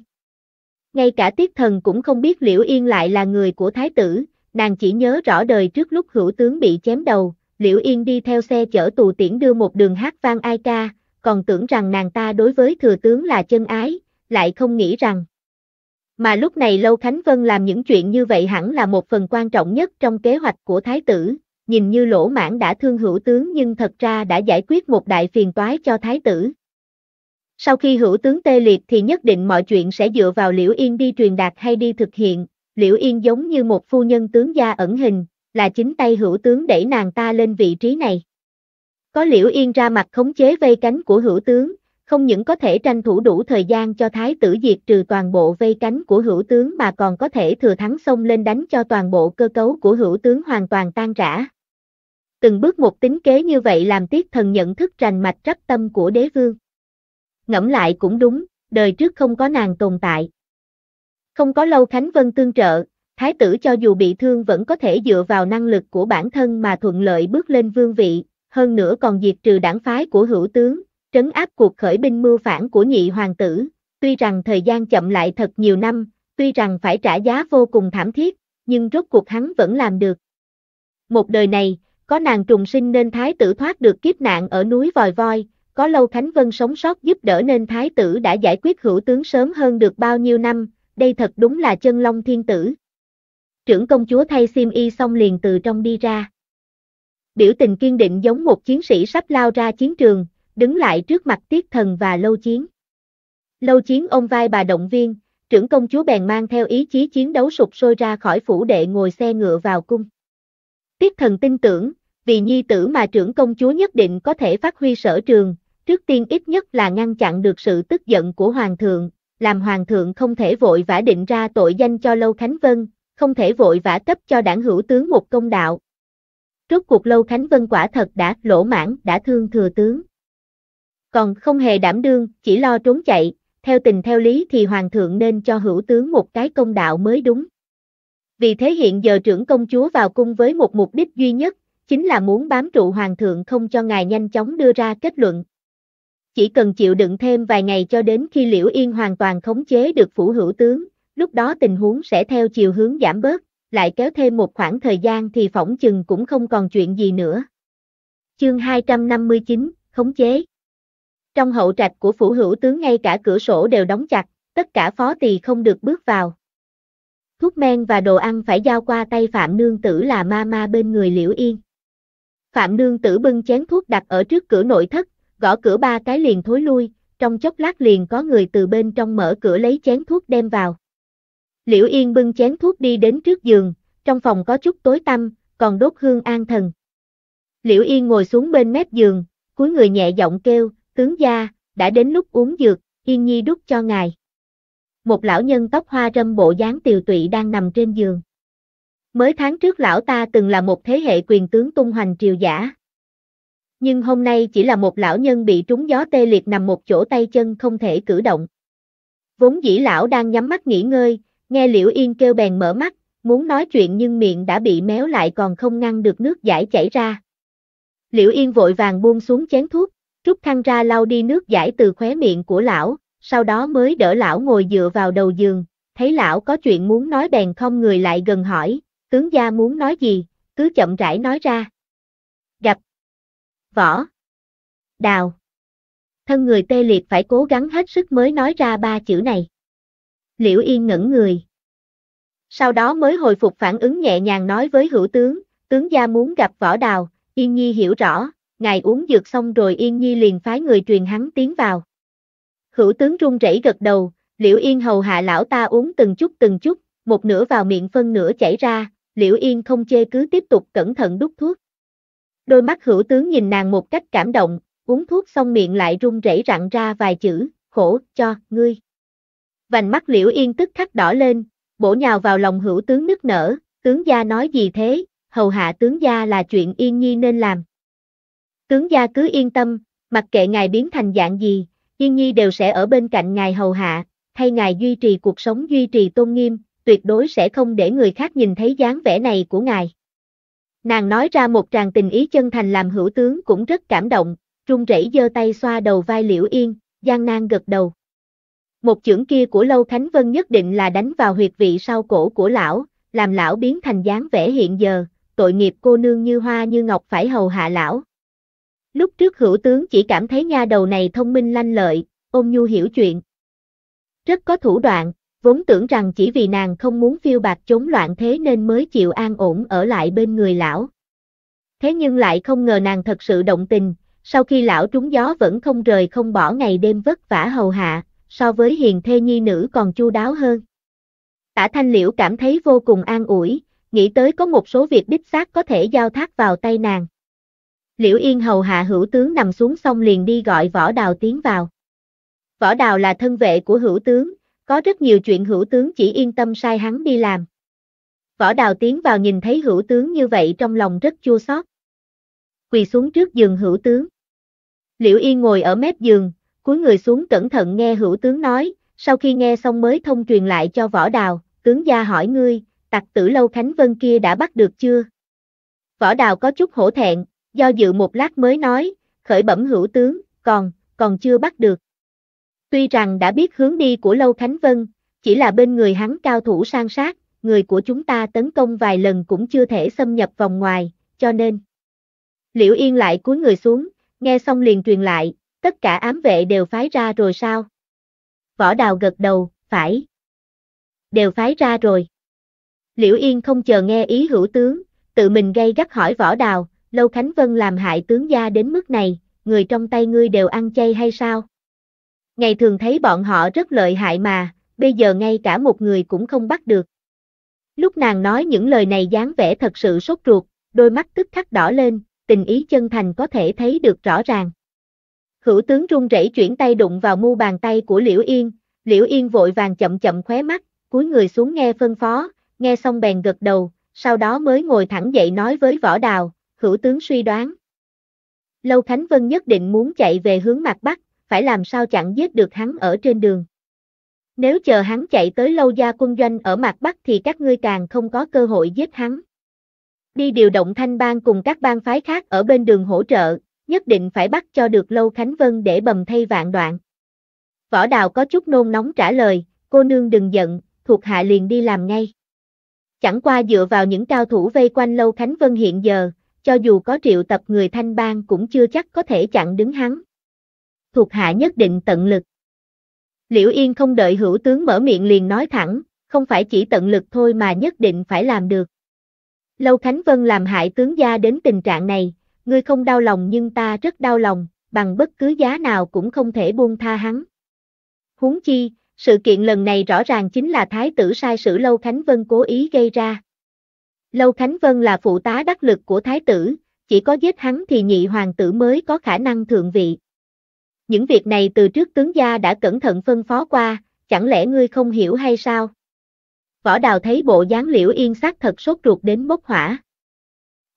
Ngay cả tiết thần cũng không biết Liễu Yên lại là người của thái tử, nàng chỉ nhớ rõ đời trước lúc hữu tướng bị chém đầu, Liễu Yên đi theo xe chở tù tiễn đưa một đường hát vang ai ca, còn tưởng rằng nàng ta đối với thừa tướng là chân ái, lại không nghĩ rằng. Mà lúc này Lâu Khánh Vân làm những chuyện như vậy hẳn là một phần quan trọng nhất trong kế hoạch của Thái tử, nhìn như lỗ mãn đã thương hữu tướng nhưng thật ra đã giải quyết một đại phiền toái cho Thái tử. Sau khi hữu tướng tê liệt thì nhất định mọi chuyện sẽ dựa vào Liễu Yên đi truyền đạt hay đi thực hiện, Liễu Yên giống như một phu nhân tướng gia ẩn hình, là chính tay hữu tướng đẩy nàng ta lên vị trí này. Có Liễu Yên ra mặt khống chế vây cánh của hữu tướng, không những có thể tranh thủ đủ thời gian cho thái tử diệt trừ toàn bộ vây cánh của hữu tướng mà còn có thể thừa thắng xông lên đánh cho toàn bộ cơ cấu của hữu tướng hoàn toàn tan rã. Từng bước một tính kế như vậy làm tiếc thần nhận thức rành mạch rắp tâm của đế vương. Ngẫm lại cũng đúng, đời trước không có nàng tồn tại, không có Lâu Khánh Vân tương trợ, thái tử cho dù bị thương vẫn có thể dựa vào năng lực của bản thân mà thuận lợi bước lên vương vị, hơn nữa còn diệt trừ đảng phái của hữu tướng, trấn áp cuộc khởi binh mưu phản của nhị hoàng tử, tuy rằng thời gian chậm lại thật nhiều năm, tuy rằng phải trả giá vô cùng thảm thiết, nhưng rốt cuộc hắn vẫn làm được. Một đời này, có nàng trùng sinh nên thái tử thoát được kiếp nạn ở núi Vòi Voi, có Lâu Khánh Vân sống sót giúp đỡ nên thái tử đã giải quyết hữu tướng sớm hơn được bao nhiêu năm, đây thật đúng là chân long thiên tử. Trưởng công chúa thay sim y xong liền từ trong đi ra. Biểu tình kiên định giống một chiến sĩ sắp lao ra chiến trường, đứng lại trước mặt tiết thần và lâu chiến. Lâu chiến ôm vai bà động viên, trưởng công chúa bèn mang theo ý chí chiến đấu sụp sôi ra khỏi phủ đệ ngồi xe ngựa vào cung. Tiết thần tin tưởng, vì nhi tử mà trưởng công chúa nhất định có thể phát huy sở trường, trước tiên ít nhất là ngăn chặn được sự tức giận của hoàng thượng, làm hoàng thượng không thể vội vã định ra tội danh cho Lâu Khánh Vân, không thể vội vã cấp cho đảng hữu tướng một công đạo. Rốt cuộc Lâu Khánh Vân quả thật đã lỗ mãn, đã thương thừa tướng. Còn không hề đảm đương, chỉ lo trốn chạy, theo tình theo lý thì hoàng thượng nên cho hữu tướng một cái công đạo mới đúng. Vì thế hiện giờ trưởng công chúa vào cung với một mục đích duy nhất, chính là muốn bám trụ hoàng thượng không cho ngài nhanh chóng đưa ra kết luận chỉ cần chịu đựng thêm vài ngày cho đến khi Liễu Yên hoàn toàn khống chế được phủ hữu tướng, lúc đó tình huống sẽ theo chiều hướng giảm bớt, lại kéo thêm một khoảng thời gian thì phỏng chừng cũng không còn chuyện gì nữa. Chương 259, khống chế. Trong hậu trạch của phủ hữu tướng ngay cả cửa sổ đều đóng chặt, tất cả phó tỳ không được bước vào. Thuốc men và đồ ăn phải giao qua tay Phạm Nương Tử là ma ma bên người Liễu Yên. Phạm Nương Tử bưng chén thuốc đặt ở trước cửa nội thất, gõ cửa ba cái liền thối lui, trong chốc lát liền có người từ bên trong mở cửa lấy chén thuốc đem vào. Liễu Yên bưng chén thuốc đi đến trước giường, trong phòng có chút tối tăm, còn đốt hương an thần. Liễu Yên ngồi xuống bên mép giường, cuối người nhẹ giọng kêu, tướng gia, đã đến lúc uống dược, Yên Nhi đút cho ngài. Một lão nhân tóc hoa râm bộ dáng tiều tụy đang nằm trên giường. Mới tháng trước lão ta từng là một thế hệ quyền tướng tung hoành triều giả, nhưng hôm nay chỉ là một lão nhân bị trúng gió tê liệt nằm một chỗ tay chân không thể cử động. Vốn dĩ lão đang nhắm mắt nghỉ ngơi, nghe Liễu Yên kêu bèn mở mắt, muốn nói chuyện nhưng miệng đã bị méo lại còn không ngăn được nước giải chảy ra. Liễu Yên vội vàng buông xuống chén thuốc, rút khăn ra lau đi nước giải từ khóe miệng của lão, sau đó mới đỡ lão ngồi dựa vào đầu giường, thấy lão có chuyện muốn nói bèn không người lại gần hỏi, tướng gia muốn nói gì, cứ chậm rãi nói ra võ, đào. Thân người tê liệt phải cố gắng hết sức mới nói ra ba chữ này. Liễu Yên ngẩn người. Sau đó mới hồi phục phản ứng nhẹ nhàng nói với hữu tướng, tướng gia muốn gặp võ đào, Yên Nhi hiểu rõ, ngài uống dược xong rồi Yên Nhi liền phái người truyền hắn tiến vào. Hữu tướng run rẩy gật đầu, Liễu Yên hầu hạ lão ta uống từng chút từng chút, một nửa vào miệng phân nửa chảy ra, Liễu Yên không chê cứ tiếp tục cẩn thận đút thuốc. Đôi mắt hữu tướng nhìn nàng một cách cảm động, uống thuốc xong miệng lại run rẩy rặn ra vài chữ, khổ, cho, ngươi. Vành mắt liễu yên tức khắc đỏ lên, bổ nhào vào lòng hữu tướng nức nở, tướng gia nói gì thế, hầu hạ tướng gia là chuyện yên nhi nên làm. Tướng gia cứ yên tâm, mặc kệ ngài biến thành dạng gì, yên nhi đều sẽ ở bên cạnh ngài hầu hạ, thay ngài duy trì cuộc sống duy trì tôn nghiêm, tuyệt đối sẽ không để người khác nhìn thấy dáng vẻ này của ngài. Nàng nói ra một tràng tình ý chân thành làm hữu tướng cũng rất cảm động, run rẩy giơ tay xoa đầu vai Liễu Yên, gian nan gật đầu. Một chưởng kia của Lâu Khánh Vân nhất định là đánh vào huyệt vị sau cổ của lão, làm lão biến thành dáng vẻ hiện giờ, tội nghiệp cô nương như hoa như ngọc phải hầu hạ lão. Lúc trước hữu tướng chỉ cảm thấy nha đầu này thông minh lanh lợi, ôm nhu hiểu chuyện. Rất có thủ đoạn, vốn tưởng rằng chỉ vì nàng không muốn phiêu bạc chống loạn thế nên mới chịu an ổn ở lại bên người lão. Thế nhưng lại không ngờ nàng thật sự động tình, sau khi lão trúng gió vẫn không rời không bỏ ngày đêm vất vả hầu hạ, so với hiền thê nhi nữ còn chu đáo hơn. Tả Thanh Liễu cảm thấy vô cùng an ủi, nghĩ tới có một số việc đích xác có thể giao thác vào tay nàng. Liễu Yên hầu hạ hữu tướng nằm xuống xong liền đi gọi võ đào tiến vào. Võ đào là thân vệ của hữu tướng, có rất nhiều chuyện hữu tướng chỉ yên tâm sai hắn đi làm. Võ đào tiến vào nhìn thấy hữu tướng như vậy trong lòng rất chua xót. Quỳ xuống trước giường hữu tướng. Liễu Yên ngồi ở mép giường, cúi người xuống cẩn thận nghe hữu tướng nói, sau khi nghe xong mới thông truyền lại cho võ đào, tướng gia hỏi ngươi, tặc tử lâu Khánh Vân kia đã bắt được chưa? Võ đào có chút hổ thẹn, do dự một lát mới nói, khởi bẩm hữu tướng, còn, còn chưa bắt được. Tuy rằng đã biết hướng đi của Lâu Khánh Vân, chỉ là bên người hắn cao thủ sang sát, người của chúng ta tấn công vài lần cũng chưa thể xâm nhập vòng ngoài, cho nên. Liễu Yên lại cúi người xuống, nghe xong liền truyền lại, tất cả ám vệ đều phái ra rồi sao? Võ Đào gật đầu, phải. Đều phái ra rồi. Liễu Yên không chờ nghe ý hữu tướng, tự mình gây gắt hỏi Võ Đào, Lâu Khánh Vân làm hại tướng gia đến mức này, người trong tay ngươi đều ăn chay hay sao? Ngày thường thấy bọn họ rất lợi hại mà, bây giờ ngay cả một người cũng không bắt được. Lúc nàng nói những lời này dáng vẻ thật sự sốt ruột, đôi mắt tức khắc đỏ lên, tình ý chân thành có thể thấy được rõ ràng. Hữu tướng run rẩy chuyển tay đụng vào mu bàn tay của Liễu Yên, Liễu Yên vội vàng chậm chậm khóe mắt, cúi người xuống nghe phân phó, nghe xong bèn gật đầu, sau đó mới ngồi thẳng dậy nói với võ đào, hữu tướng suy đoán. Lâu Khánh Vân nhất định muốn chạy về hướng mặt Bắc, phải làm sao chặn giết được hắn ở trên đường. Nếu chờ hắn chạy tới lâu gia quân doanh ở mặt Bắc thì các ngươi càng không có cơ hội giết hắn. Đi điều động thanh bang cùng các bang phái khác ở bên đường hỗ trợ, nhất định phải bắt cho được Lâu Khánh Vân để bầm thay vạn đoạn. Võ Đào có chút nôn nóng trả lời, cô nương đừng giận, thuộc hạ liền đi làm ngay. Chẳng qua dựa vào những cao thủ vây quanh Lâu Khánh Vân hiện giờ, cho dù có triệu tập người thanh bang cũng chưa chắc có thể chặn đứng hắn thuộc hạ nhất định tận lực. Liễu Yên không đợi hữu tướng mở miệng liền nói thẳng, không phải chỉ tận lực thôi mà nhất định phải làm được. Lâu Khánh Vân làm hại tướng gia đến tình trạng này, ngươi không đau lòng nhưng ta rất đau lòng, bằng bất cứ giá nào cũng không thể buông tha hắn. Huống chi, sự kiện lần này rõ ràng chính là thái tử sai sử Lâu Khánh Vân cố ý gây ra. Lâu Khánh Vân là phụ tá đắc lực của thái tử, chỉ có giết hắn thì nhị hoàng tử mới có khả năng thượng vị. Những việc này từ trước tướng gia đã cẩn thận phân phó qua, chẳng lẽ ngươi không hiểu hay sao? Võ đào thấy bộ dáng liễu yên sắc thật sốt ruột đến bốc hỏa.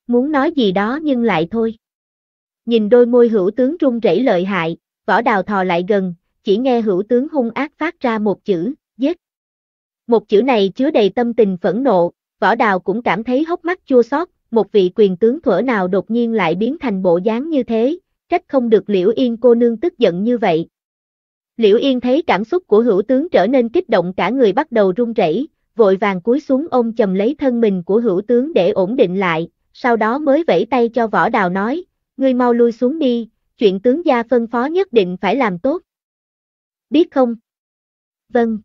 Muốn nói gì đó nhưng lại thôi. Nhìn đôi môi hữu tướng run rẩy lợi hại, võ đào thò lại gần, chỉ nghe hữu tướng hung ác phát ra một chữ, giết. Một chữ này chứa đầy tâm tình phẫn nộ, võ đào cũng cảm thấy hốc mắt chua xót, một vị quyền tướng thuở nào đột nhiên lại biến thành bộ dáng như thế, trách không được Liễu Yên cô nương tức giận như vậy. Liễu Yên thấy cảm xúc của hữu tướng trở nên kích động cả người bắt đầu run rẩy, vội vàng cúi xuống ôm chầm lấy thân mình của hữu tướng để ổn định lại, sau đó mới vẫy tay cho võ đào nói, ngươi mau lui xuống đi, chuyện tướng gia phân phó nhất định phải làm tốt. Biết không? Vâng.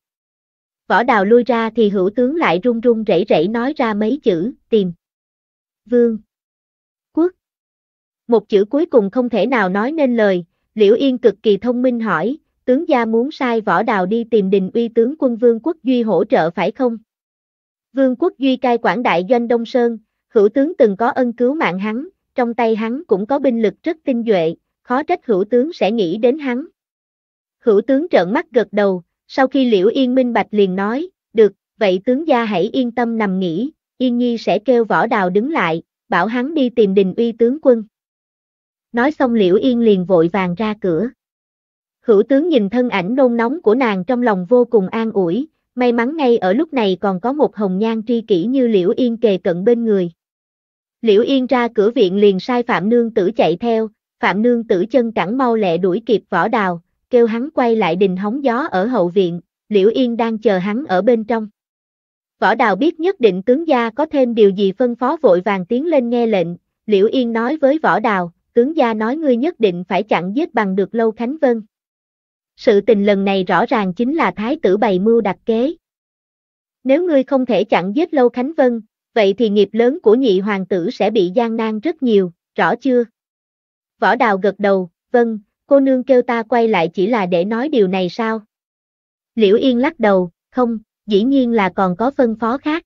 Võ đào lui ra thì hữu tướng lại run run rẩy rẩy nói ra mấy chữ, tìm. Vương. Một chữ cuối cùng không thể nào nói nên lời, Liễu Yên cực kỳ thông minh hỏi, tướng gia muốn sai võ đào đi tìm đình uy tướng quân Vương Quốc Duy hỗ trợ phải không? Vương Quốc Duy cai quản đại doanh Đông Sơn, hữu tướng từng có ân cứu mạng hắn, trong tay hắn cũng có binh lực rất tinh duệ, khó trách hữu tướng sẽ nghĩ đến hắn. Hữu tướng trợn mắt gật đầu, sau khi Liễu Yên minh bạch liền nói, được, vậy tướng gia hãy yên tâm nằm nghỉ, Yên Nhi sẽ kêu võ đào đứng lại, bảo hắn đi tìm đình uy tướng quân. Nói xong Liễu Yên liền vội vàng ra cửa. Hữu tướng nhìn thân ảnh nôn nóng của nàng trong lòng vô cùng an ủi, may mắn ngay ở lúc này còn có một hồng nhan tri kỷ như Liễu Yên kề cận bên người. Liễu Yên ra cửa viện liền sai Phạm Nương Tử chạy theo, Phạm Nương Tử chân cẳng mau lẹ đuổi kịp võ đào, kêu hắn quay lại đình hóng gió ở hậu viện, Liễu Yên đang chờ hắn ở bên trong. Võ đào biết nhất định tướng gia có thêm điều gì phân phó vội vàng tiến lên nghe lệnh, Liễu Yên nói với võ đào, tướng gia nói ngươi nhất định phải chặn giết bằng được Lâu Khánh Vân. Sự tình lần này rõ ràng chính là thái tử bày mưu đặt kế. Nếu ngươi không thể chặn giết Lâu Khánh Vân, vậy thì nghiệp lớn của nhị hoàng tử sẽ bị gian nan rất nhiều, rõ chưa? Võ đào gật đầu, vâng, cô nương kêu ta quay lại chỉ là để nói điều này sao? Liễu Yên lắc đầu, không, dĩ nhiên là còn có phân phó khác.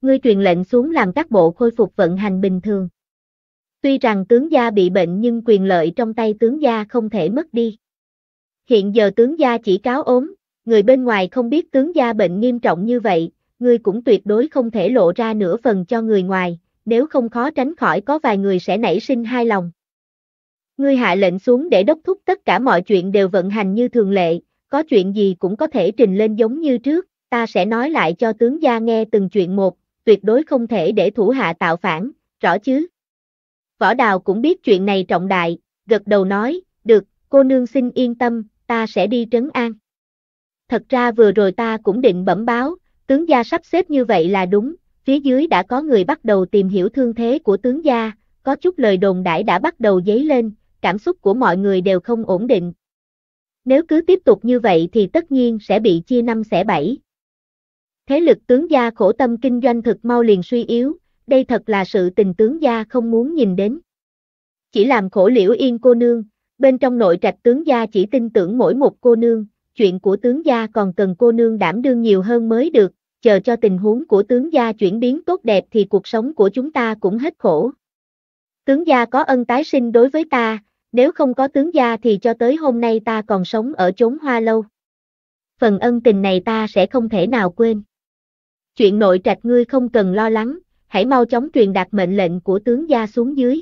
Ngươi truyền lệnh xuống làm các bộ khôi phục vận hành bình thường. Tuy rằng tướng gia bị bệnh nhưng quyền lợi trong tay tướng gia không thể mất đi. Hiện giờ tướng gia chỉ cáo ốm, người bên ngoài không biết tướng gia bệnh nghiêm trọng như vậy, ngươi cũng tuyệt đối không thể lộ ra nửa phần cho người ngoài, nếu không khó tránh khỏi có vài người sẽ nảy sinh hai lòng. Ngươi hạ lệnh xuống để đốc thúc tất cả mọi chuyện đều vận hành như thường lệ, có chuyện gì cũng có thể trình lên giống như trước, ta sẽ nói lại cho tướng gia nghe từng chuyện một, tuyệt đối không thể để thủ hạ tạo phản, rõ chứ? Võ Đào cũng biết chuyện này trọng đại, gật đầu nói, được, cô nương xin yên tâm, ta sẽ đi trấn an. Thật ra vừa rồi ta cũng định bẩm báo, tướng gia sắp xếp như vậy là đúng, phía dưới đã có người bắt đầu tìm hiểu thương thế của tướng gia, có chút lời đồn đãi đã bắt đầu dấy lên, cảm xúc của mọi người đều không ổn định. Nếu cứ tiếp tục như vậy thì tất nhiên sẽ bị chia năm xẻ bảy. Thế lực tướng gia khổ tâm kinh doanh thực mau liền suy yếu, đây thật là sự tình tướng gia không muốn nhìn đến. Chỉ làm khổ liễu yên cô nương, bên trong nội trạch tướng gia chỉ tin tưởng mỗi một cô nương, chuyện của tướng gia còn cần cô nương đảm đương nhiều hơn mới được, chờ cho tình huống của tướng gia chuyển biến tốt đẹp thì cuộc sống của chúng ta cũng hết khổ. Tướng gia có ân tái sinh đối với ta, nếu không có tướng gia thì cho tới hôm nay ta còn sống ở chốn hoa lâu. Phần ân tình này ta sẽ không thể nào quên. Chuyện nội trạch ngươi không cần lo lắng, hãy mau chóng truyền đạt mệnh lệnh của tướng gia xuống dưới.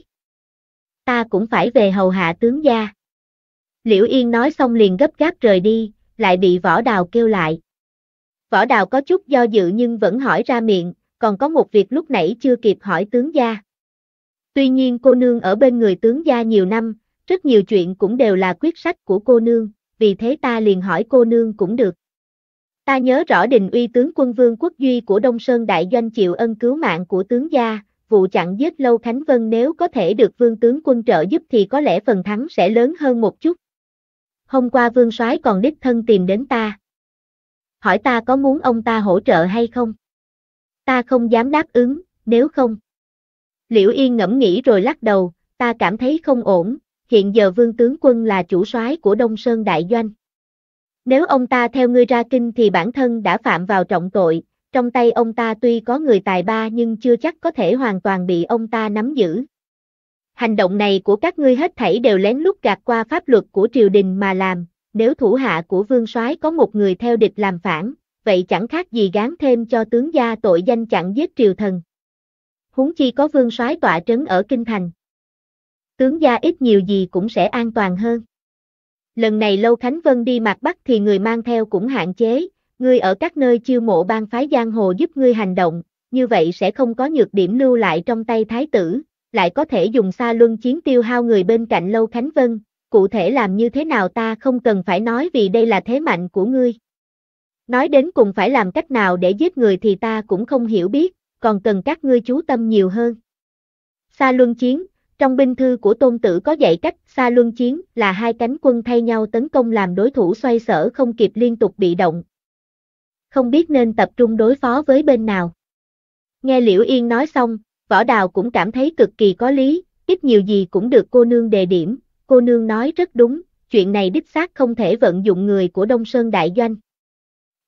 Ta cũng phải về hầu hạ tướng gia. Liễu Yên nói xong liền gấp gáp rời đi, lại bị võ đào kêu lại. Võ đào có chút do dự nhưng vẫn hỏi ra miệng, còn có một việc lúc nãy chưa kịp hỏi tướng gia. Tuy nhiên cô nương ở bên người tướng gia nhiều năm, rất nhiều chuyện cũng đều là quyết sách của cô nương, vì thế ta liền hỏi cô nương cũng được. Ta nhớ rõ đình uy tướng quân vương quốc duy của Đông Sơn Đại Doanh chịu ân cứu mạng của tướng gia, vụ chặn giết Lâu Khánh Vân nếu có thể được vương tướng quân trợ giúp thì có lẽ phần thắng sẽ lớn hơn một chút. Hôm qua vương soái còn đích thân tìm đến ta. Hỏi ta có muốn ông ta hỗ trợ hay không? Ta không dám đáp ứng, nếu không. Liễu Yên ngẫm nghĩ rồi lắc đầu, ta cảm thấy không ổn, hiện giờ vương tướng quân là chủ soái của Đông Sơn Đại Doanh. Nếu ông ta theo ngươi ra kinh thì bản thân đã phạm vào trọng tội, trong tay ông ta tuy có người tài ba nhưng chưa chắc có thể hoàn toàn bị ông ta nắm giữ. Hành động này của các ngươi hết thảy đều lén lút gạt qua pháp luật của triều đình mà làm, nếu thủ hạ của vương soái có một người theo địch làm phản, vậy chẳng khác gì gán thêm cho tướng gia tội danh chặn giết triều thần. Huống chi có vương soái tọa trấn ở kinh thành. Tướng gia ít nhiều gì cũng sẽ an toàn hơn lần này Lâu Khánh Vân đi mặt Bắc thì người mang theo cũng hạn chế, ngươi ở các nơi chiêu mộ ban phái giang hồ giúp ngươi hành động, như vậy sẽ không có nhược điểm lưu lại trong tay thái tử, lại có thể dùng xa luân chiến tiêu hao người bên cạnh Lâu Khánh Vân, cụ thể làm như thế nào ta không cần phải nói vì đây là thế mạnh của ngươi. Nói đến cùng phải làm cách nào để giết người thì ta cũng không hiểu biết, còn cần các ngươi chú tâm nhiều hơn. Xa luân chiến, trong binh thư của Tôn Tử có dạy cách xa luân chiến là hai cánh quân thay nhau tấn công làm đối thủ xoay sở không kịp liên tục bị động. Không biết nên tập trung đối phó với bên nào. Nghe Liễu Yên nói xong, võ đào cũng cảm thấy cực kỳ có lý, ít nhiều gì cũng được cô nương đề điểm, cô nương nói rất đúng, chuyện này đích xác không thể vận dụng người của Đông Sơn Đại Doanh.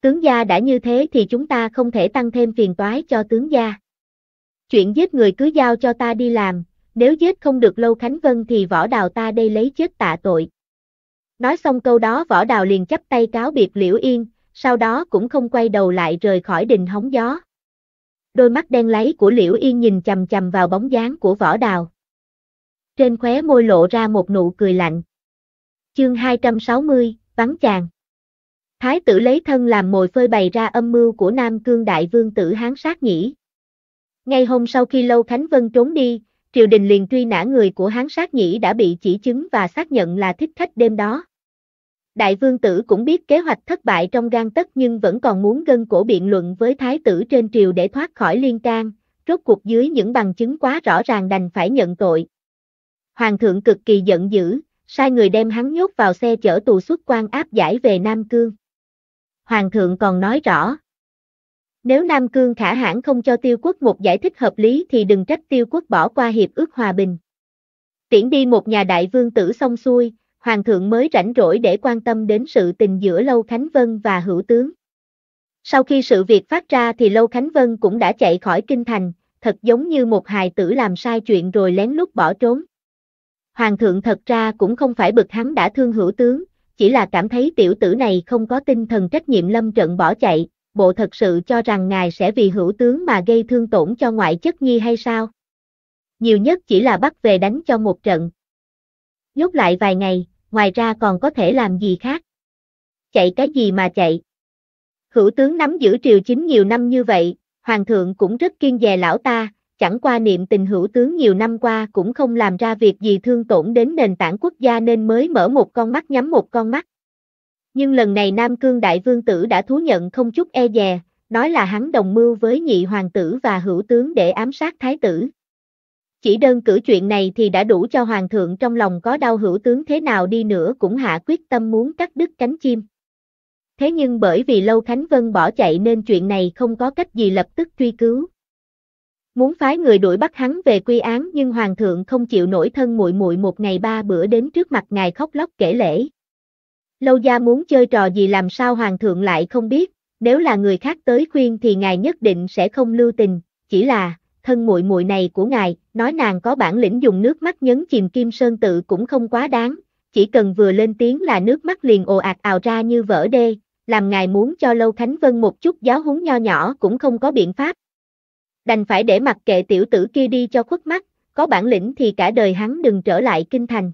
Tướng gia đã như thế thì chúng ta không thể tăng thêm phiền toái cho tướng gia. Chuyện giết người cứ giao cho ta đi làm, nếu giết không được Lâu Khánh Vân thì võ đào ta đây lấy chết tạ tội. Nói xong câu đó võ đào liền chắp tay cáo biệt Liễu Yên, sau đó cũng không quay đầu lại rời khỏi đình hóng gió. Đôi mắt đen láy của Liễu Yên nhìn chầm chầm vào bóng dáng của võ đào. Trên khóe môi lộ ra một nụ cười lạnh. Chương 260, Vắng chàng Thái tử lấy thân làm mồi phơi bày ra âm mưu của Nam Cương Đại Vương tử Hán Sát Nhĩ. Ngay hôm sau khi Lâu Khánh Vân trốn đi, triều đình liền truy nã người của hán sát nhĩ đã bị chỉ chứng và xác nhận là thích khách đêm đó. Đại vương tử cũng biết kế hoạch thất bại trong gan tất nhưng vẫn còn muốn gân cổ biện luận với thái tử trên triều để thoát khỏi liên can, rốt cuộc dưới những bằng chứng quá rõ ràng đành phải nhận tội. Hoàng thượng cực kỳ giận dữ, sai người đem hắn nhốt vào xe chở tù xuất quan áp giải về Nam Cương. Hoàng thượng còn nói rõ, nếu Nam Cương khả hãn không cho tiêu quốc một giải thích hợp lý thì đừng trách tiêu quốc bỏ qua hiệp ước hòa bình. Tiễn đi một nhà đại vương tử xong xuôi, hoàng thượng mới rảnh rỗi để quan tâm đến sự tình giữa Lâu Khánh Vân và hữu tướng. Sau khi sự việc phát ra thì Lâu Khánh Vân cũng đã chạy khỏi kinh thành, thật giống như một hài tử làm sai chuyện rồi lén lút bỏ trốn. Hoàng thượng thật ra cũng không phải bực hắn đã thương hữu tướng, chỉ là cảm thấy tiểu tử này không có tinh thần trách nhiệm lâm trận bỏ chạy, bộ thật sự cho rằng ngài sẽ vì hữu tướng mà gây thương tổn cho ngoại chất nhi hay sao? Nhiều nhất chỉ là bắt về đánh cho một trận. Nhốt lại vài ngày, ngoài ra còn có thể làm gì khác? Chạy cái gì mà chạy? Hữu tướng nắm giữ triều chính nhiều năm như vậy, hoàng thượng cũng rất kiên dè lão ta, chẳng qua niệm tình hữu tướng nhiều năm qua cũng không làm ra việc gì thương tổn đến nền tảng quốc gia nên mới mở một con mắt nhắm một con mắt. Nhưng lần này Nam Cương Đại Vương Tử đã thú nhận không chút e dè, nói là hắn đồng mưu với nhị hoàng tử và hữu tướng để ám sát thái tử. Chỉ đơn cử chuyện này thì đã đủ cho hoàng thượng trong lòng có đau hữu tướng thế nào đi nữa cũng hạ quyết tâm muốn cắt đứt cánh chim. Thế nhưng bởi vì Lâu Khánh Vân bỏ chạy nên chuyện này không có cách gì lập tức truy cứu. Muốn phái người đuổi bắt hắn về quy án nhưng hoàng thượng không chịu nổi thân muội muội một ngày ba bữa đến trước mặt ngài khóc lóc kể lễ. Lâu gia muốn chơi trò gì làm sao hoàng thượng lại không biết, nếu là người khác tới khuyên thì ngài nhất định sẽ không lưu tình, chỉ là, thân muội muội này của ngài, nói nàng có bản lĩnh dùng nước mắt nhấn chìm kim sơn tự cũng không quá đáng, chỉ cần vừa lên tiếng là nước mắt liền ồ ạt ào ra như vỡ đê, làm ngài muốn cho Lâu Khánh Vân một chút giáo huấn nho nhỏ cũng không có biện pháp. Đành phải để mặc kệ tiểu tử kia đi cho khuất mắt, có bản lĩnh thì cả đời hắn đừng trở lại kinh thành.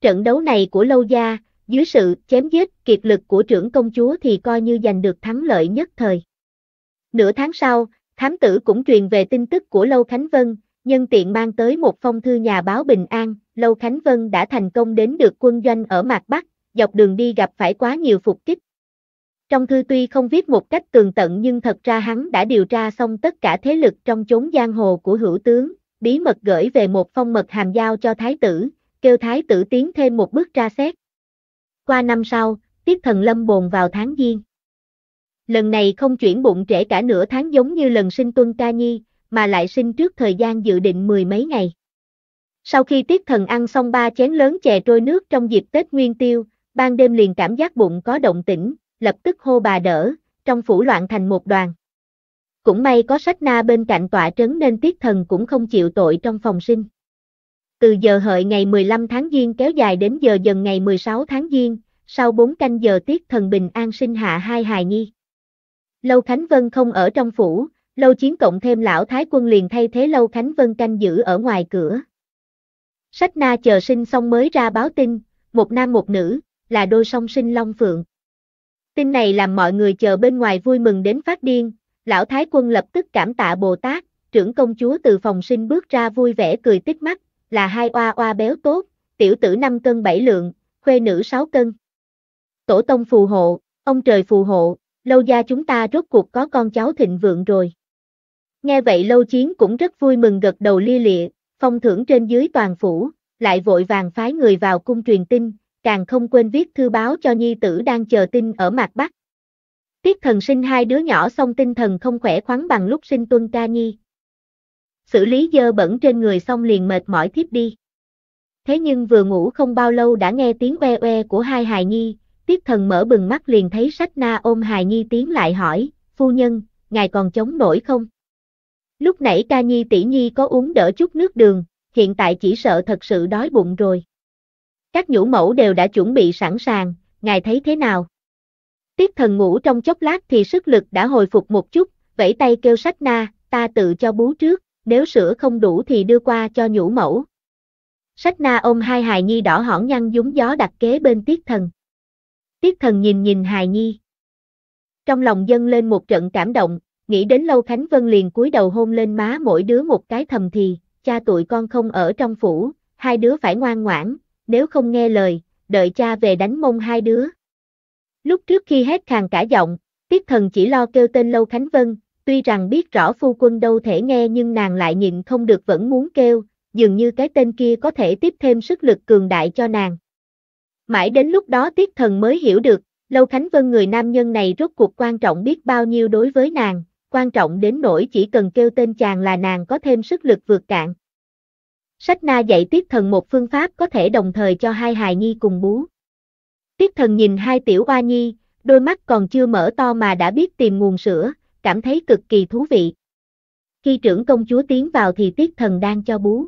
Trận đấu này của Lâu Gia, dưới sự chém giết kiệt lực của trưởng công chúa thì coi như giành được thắng lợi nhất thời. Nửa tháng sau, thám tử cũng truyền về tin tức của Lâu Khánh Vân, nhân tiện mang tới một phong thư nhà báo Bình An, Lâu Khánh Vân đã thành công đến được quân doanh ở Mạc Bắc, dọc đường đi gặp phải quá nhiều phục kích. Trong thư tuy không viết một cách tường tận nhưng thật ra hắn đã điều tra xong tất cả thế lực trong chốn giang hồ của hữu tướng, bí mật gửi về một phong mật hàm giao cho thái tử, kêu thái tử tiến thêm một bước tra xét qua năm sau, tiết thần lâm bồn vào tháng giêng. Lần này không chuyển bụng trễ cả nửa tháng giống như lần sinh tuân ca nhi, mà lại sinh trước thời gian dự định mười mấy ngày. Sau khi tiết thần ăn xong ba chén lớn chè trôi nước trong dịp Tết Nguyên Tiêu, ban đêm liền cảm giác bụng có động tĩnh, lập tức hô bà đỡ, trong phủ loạn thành một đoàn. Cũng may có sách na bên cạnh tọa trấn nên tiết thần cũng không chịu tội trong phòng sinh từ giờ hợi ngày 15 tháng Giêng kéo dài đến giờ dần ngày 16 tháng Giêng, sau 4 canh giờ tiết thần bình an sinh hạ hai hài nhi. Lâu Khánh Vân không ở trong phủ, Lâu Chiến cộng thêm lão Thái quân liền thay thế Lâu Khánh Vân canh giữ ở ngoài cửa. Sách na chờ sinh xong mới ra báo tin, một nam một nữ, là đôi song sinh Long Phượng. Tin này làm mọi người chờ bên ngoài vui mừng đến phát điên, lão Thái quân lập tức cảm tạ Bồ Tát, trưởng công chúa từ phòng sinh bước ra vui vẻ cười tích mắt, là hai oa oa béo tốt, tiểu tử 5 cân 7 lượng, khuê nữ 6 cân. Tổ tông phù hộ, ông trời phù hộ, lâu gia chúng ta rốt cuộc có con cháu thịnh vượng rồi. Nghe vậy lâu chiến cũng rất vui mừng gật đầu lia lịa, phong thưởng trên dưới toàn phủ, lại vội vàng phái người vào cung truyền tin, càng không quên viết thư báo cho nhi tử đang chờ tin ở mặt Bắc. Tiết thần sinh hai đứa nhỏ xong tinh thần không khỏe khoắn bằng lúc sinh tuân ca nhi xử lý dơ bẩn trên người xong liền mệt mỏi thiếp đi. Thế nhưng vừa ngủ không bao lâu đã nghe tiếng oe oe của hai hài nhi, tiết thần mở bừng mắt liền thấy sách na ôm hài nhi tiến lại hỏi, phu nhân, ngài còn chống nổi không? Lúc nãy ca nhi tỷ nhi có uống đỡ chút nước đường, hiện tại chỉ sợ thật sự đói bụng rồi. Các nhũ mẫu đều đã chuẩn bị sẵn sàng, ngài thấy thế nào? Tiết thần ngủ trong chốc lát thì sức lực đã hồi phục một chút, vẫy tay kêu sách na, ta tự cho bú trước nếu sữa không đủ thì đưa qua cho nhũ mẫu. Sách na ôm hai hài nhi đỏ hỏn nhăn dúng gió đặt kế bên tiết thần. Tiết thần nhìn nhìn hài nhi. Trong lòng dâng lên một trận cảm động, nghĩ đến lâu Khánh Vân liền cúi đầu hôn lên má mỗi đứa một cái thầm thì, cha tụi con không ở trong phủ, hai đứa phải ngoan ngoãn, nếu không nghe lời, đợi cha về đánh mông hai đứa. Lúc trước khi hết khàn cả giọng, tiết thần chỉ lo kêu tên Lâu Khánh Vân, Tuy rằng biết rõ phu quân đâu thể nghe nhưng nàng lại nhịn không được vẫn muốn kêu, dường như cái tên kia có thể tiếp thêm sức lực cường đại cho nàng. Mãi đến lúc đó tiết thần mới hiểu được, Lâu Khánh Vân người nam nhân này rốt cuộc quan trọng biết bao nhiêu đối với nàng, quan trọng đến nỗi chỉ cần kêu tên chàng là nàng có thêm sức lực vượt cạn. Sách na dạy tiết thần một phương pháp có thể đồng thời cho hai hài nhi cùng bú. Tiết thần nhìn hai tiểu oa nhi, đôi mắt còn chưa mở to mà đã biết tìm nguồn sữa, cảm thấy cực kỳ thú vị. Khi trưởng công chúa tiến vào thì tiết thần đang cho bú.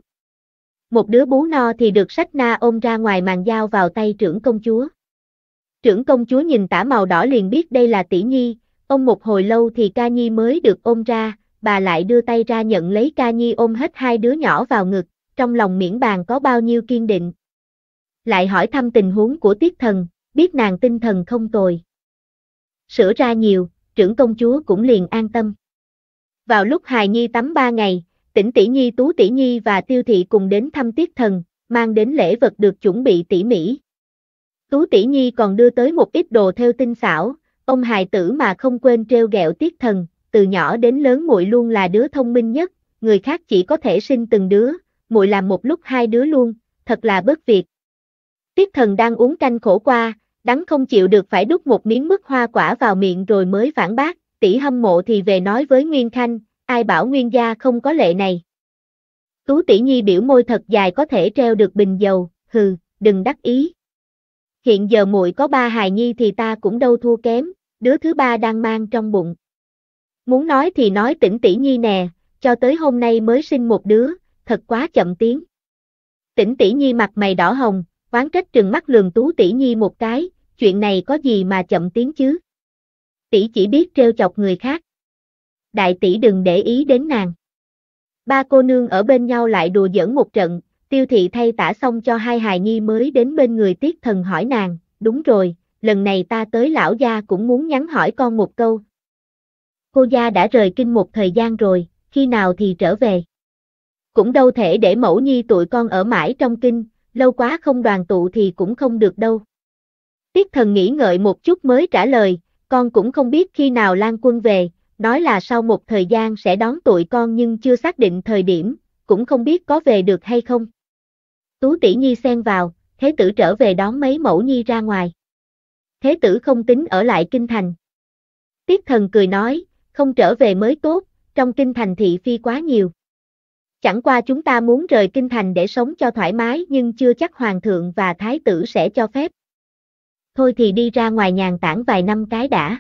Một đứa bú no thì được sách na ôm ra ngoài màn dao vào tay trưởng công chúa. Trưởng công chúa nhìn tả màu đỏ liền biết đây là tỷ nhi, ông một hồi lâu thì ca nhi mới được ôm ra, bà lại đưa tay ra nhận lấy ca nhi ôm hết hai đứa nhỏ vào ngực, trong lòng miễn bàn có bao nhiêu kiên định. Lại hỏi thăm tình huống của tiết thần, biết nàng tinh thần không tồi. Sửa ra nhiều, trưởng công chúa cũng liền an tâm. Vào lúc hài nhi tắm ba ngày, tỉnh tỷ nhi tú tỷ nhi và tiêu thị cùng đến thăm tiết thần, mang đến lễ vật được chuẩn bị tỉ mỉ. Tú tỷ nhi còn đưa tới một ít đồ theo tinh xảo, ông hài tử mà không quên treo gẹo tiết thần, từ nhỏ đến lớn muội luôn là đứa thông minh nhất, người khác chỉ có thể sinh từng đứa, muội làm một lúc hai đứa luôn, thật là bất việc. Tiết thần đang uống canh khổ qua, đắng không chịu được phải đút một miếng mứt hoa quả vào miệng rồi mới phản bác, tỷ hâm mộ thì về nói với Nguyên Khanh, ai bảo Nguyên gia không có lệ này. Tú tỷ nhi biểu môi thật dài có thể treo được bình dầu, hừ, đừng đắc ý. Hiện giờ muội có ba hài nhi thì ta cũng đâu thua kém, đứa thứ ba đang mang trong bụng. Muốn nói thì nói tỉnh tỷ nhi nè, cho tới hôm nay mới sinh một đứa, thật quá chậm tiếng. Tỉnh tỷ nhi mặt mày đỏ hồng, quán trách trừng mắt lường tú tỷ nhi một cái, chuyện này có gì mà chậm tiếng chứ? Tỷ chỉ biết trêu chọc người khác. Đại tỷ đừng để ý đến nàng. Ba cô nương ở bên nhau lại đùa giỡn một trận, tiêu thị thay tả xong cho hai hài nhi mới đến bên người tiết thần hỏi nàng, đúng rồi, lần này ta tới lão gia cũng muốn nhắn hỏi con một câu. Cô gia đã rời kinh một thời gian rồi, khi nào thì trở về. Cũng đâu thể để mẫu nhi tụi con ở mãi trong kinh, lâu quá không đoàn tụ thì cũng không được đâu. Tiết thần nghĩ ngợi một chút mới trả lời, con cũng không biết khi nào Lan quân về, nói là sau một thời gian sẽ đón tụi con nhưng chưa xác định thời điểm, cũng không biết có về được hay không. Tú tỷ nhi xen vào, thế tử trở về đón mấy mẫu nhi ra ngoài. Thế tử không tính ở lại kinh thành. Tiết thần cười nói, không trở về mới tốt, trong kinh thành thị phi quá nhiều. Chẳng qua chúng ta muốn rời kinh thành để sống cho thoải mái nhưng chưa chắc hoàng thượng và thái tử sẽ cho phép thôi thì đi ra ngoài nhàn tản vài năm cái đã.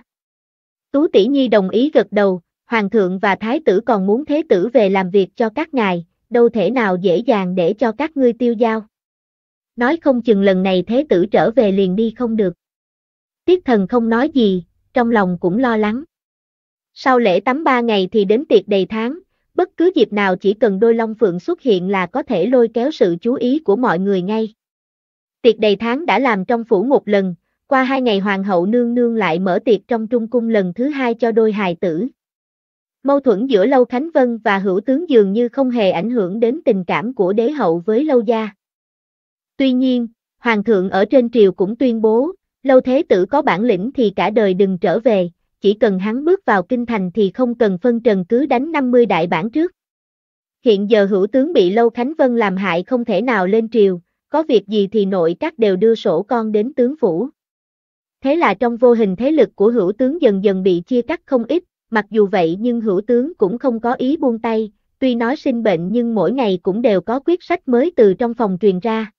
Tú tỷ nhi đồng ý gật đầu, hoàng thượng và thái tử còn muốn thế tử về làm việc cho các ngài, đâu thể nào dễ dàng để cho các ngươi tiêu giao. Nói không chừng lần này thế tử trở về liền đi không được. Tiết thần không nói gì, trong lòng cũng lo lắng. Sau lễ tắm ba ngày thì đến tiệc đầy tháng, bất cứ dịp nào chỉ cần đôi long phượng xuất hiện là có thể lôi kéo sự chú ý của mọi người ngay. Tiệc đầy tháng đã làm trong phủ một lần, qua hai ngày hoàng hậu nương nương lại mở tiệc trong trung cung lần thứ hai cho đôi hài tử. Mâu thuẫn giữa Lâu Khánh Vân và hữu tướng dường như không hề ảnh hưởng đến tình cảm của đế hậu với Lâu Gia. Tuy nhiên, Hoàng thượng ở trên triều cũng tuyên bố, Lâu Thế Tử có bản lĩnh thì cả đời đừng trở về, chỉ cần hắn bước vào kinh thành thì không cần phân trần cứ đánh 50 đại bản trước. Hiện giờ hữu tướng bị Lâu Khánh Vân làm hại không thể nào lên triều, có việc gì thì nội các đều đưa sổ con đến tướng phủ. Thế là trong vô hình thế lực của hữu tướng dần dần bị chia cắt không ít, mặc dù vậy nhưng hữu tướng cũng không có ý buông tay, tuy nói sinh bệnh nhưng mỗi ngày cũng đều có quyết sách mới từ trong phòng truyền ra.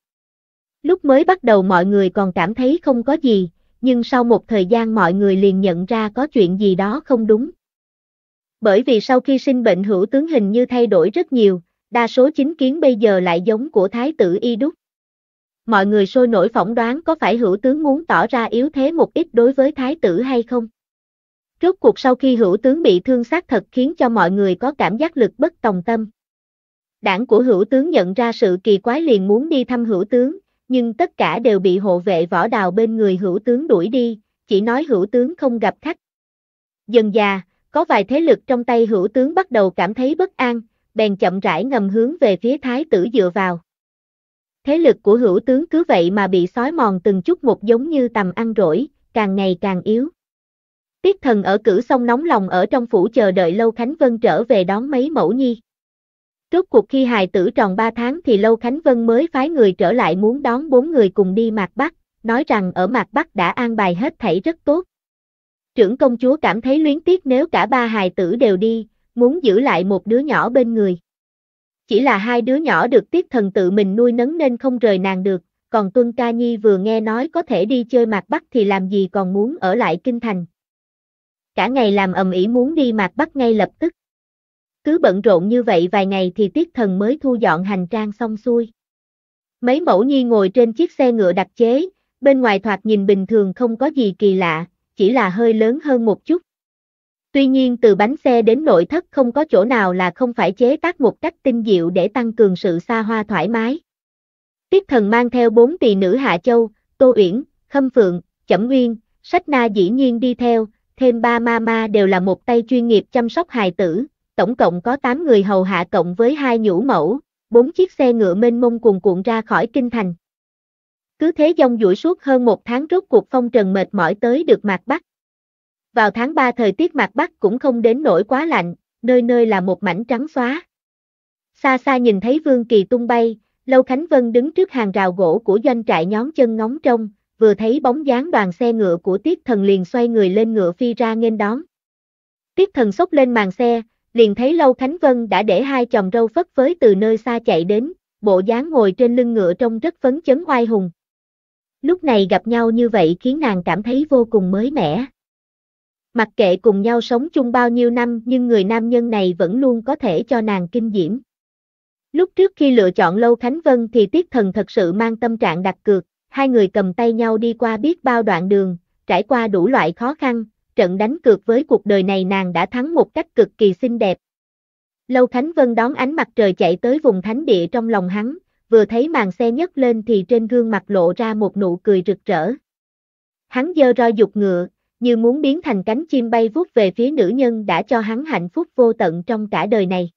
Lúc mới bắt đầu mọi người còn cảm thấy không có gì, nhưng sau một thời gian mọi người liền nhận ra có chuyện gì đó không đúng. Bởi vì sau khi sinh bệnh hữu tướng hình như thay đổi rất nhiều, đa số chính kiến bây giờ lại giống của thái tử Y Đúc mọi người sôi nổi phỏng đoán có phải hữu tướng muốn tỏ ra yếu thế một ít đối với thái tử hay không. Rốt cuộc sau khi hữu tướng bị thương xác thật khiến cho mọi người có cảm giác lực bất tòng tâm. Đảng của hữu tướng nhận ra sự kỳ quái liền muốn đi thăm hữu tướng, nhưng tất cả đều bị hộ vệ võ đào bên người hữu tướng đuổi đi, chỉ nói hữu tướng không gặp khách. Dần già, có vài thế lực trong tay hữu tướng bắt đầu cảm thấy bất an, bèn chậm rãi ngầm hướng về phía thái tử dựa vào. Thế lực của hữu tướng cứ vậy mà bị sói mòn từng chút một giống như tầm ăn rỗi, càng ngày càng yếu. Tiết thần ở cử sông nóng lòng ở trong phủ chờ đợi Lâu Khánh Vân trở về đón mấy mẫu nhi. Trước cuộc khi hài tử tròn 3 tháng thì Lâu Khánh Vân mới phái người trở lại muốn đón bốn người cùng đi Mạc Bắc, nói rằng ở Mạc Bắc đã an bài hết thảy rất tốt. Trưởng công chúa cảm thấy luyến tiếc nếu cả ba hài tử đều đi, muốn giữ lại một đứa nhỏ bên người. Chỉ là hai đứa nhỏ được tiết thần tự mình nuôi nấng nên không rời nàng được, còn Tuân Ca Nhi vừa nghe nói có thể đi chơi mạc Bắc thì làm gì còn muốn ở lại kinh thành. Cả ngày làm ầm ĩ muốn đi mạc Bắc ngay lập tức. Cứ bận rộn như vậy vài ngày thì tiết thần mới thu dọn hành trang xong xuôi. Mấy mẫu nhi ngồi trên chiếc xe ngựa đặc chế, bên ngoài thoạt nhìn bình thường không có gì kỳ lạ, chỉ là hơi lớn hơn một chút, Tuy nhiên từ bánh xe đến nội thất không có chỗ nào là không phải chế tác một cách tinh diệu để tăng cường sự xa hoa thoải mái. Tiết thần mang theo bốn tỷ nữ Hạ Châu, Tô Uyển, Khâm Phượng, Chẩm Nguyên, Sách Na dĩ nhiên đi theo, thêm ba mama đều là một tay chuyên nghiệp chăm sóc hài tử, tổng cộng có 8 người hầu hạ cộng với hai nhũ mẫu, bốn chiếc xe ngựa mênh mông cuồn cuộn ra khỏi kinh thành. Cứ thế dông duỗi suốt hơn một tháng rốt cuộc phong trần mệt mỏi tới được mặt bắc. Vào tháng 3 thời tiết mặt Bắc cũng không đến nổi quá lạnh, nơi nơi là một mảnh trắng xóa. Xa xa nhìn thấy Vương Kỳ tung bay, Lâu Khánh Vân đứng trước hàng rào gỗ của doanh trại nhón chân ngóng trông, vừa thấy bóng dáng đoàn xe ngựa của Tiết Thần liền xoay người lên ngựa phi ra nghênh đón. Tiết Thần xốc lên màn xe, liền thấy Lâu Khánh Vân đã để hai chồng râu phất phới từ nơi xa chạy đến, bộ dáng ngồi trên lưng ngựa trông rất phấn chấn oai hùng. Lúc này gặp nhau như vậy khiến nàng cảm thấy vô cùng mới mẻ. Mặc kệ cùng nhau sống chung bao nhiêu năm nhưng người nam nhân này vẫn luôn có thể cho nàng kinh diễm. Lúc trước khi lựa chọn Lâu Khánh Vân thì Tiết Thần thật sự mang tâm trạng đặt cược, hai người cầm tay nhau đi qua biết bao đoạn đường, trải qua đủ loại khó khăn, trận đánh cược với cuộc đời này nàng đã thắng một cách cực kỳ xinh đẹp. Lâu Khánh Vân đón ánh mặt trời chạy tới vùng thánh địa trong lòng hắn, vừa thấy màn xe nhấc lên thì trên gương mặt lộ ra một nụ cười rực rỡ. Hắn dơ roi dục ngựa, như muốn biến thành cánh chim bay vút về phía nữ nhân đã cho hắn hạnh phúc vô tận trong cả đời này.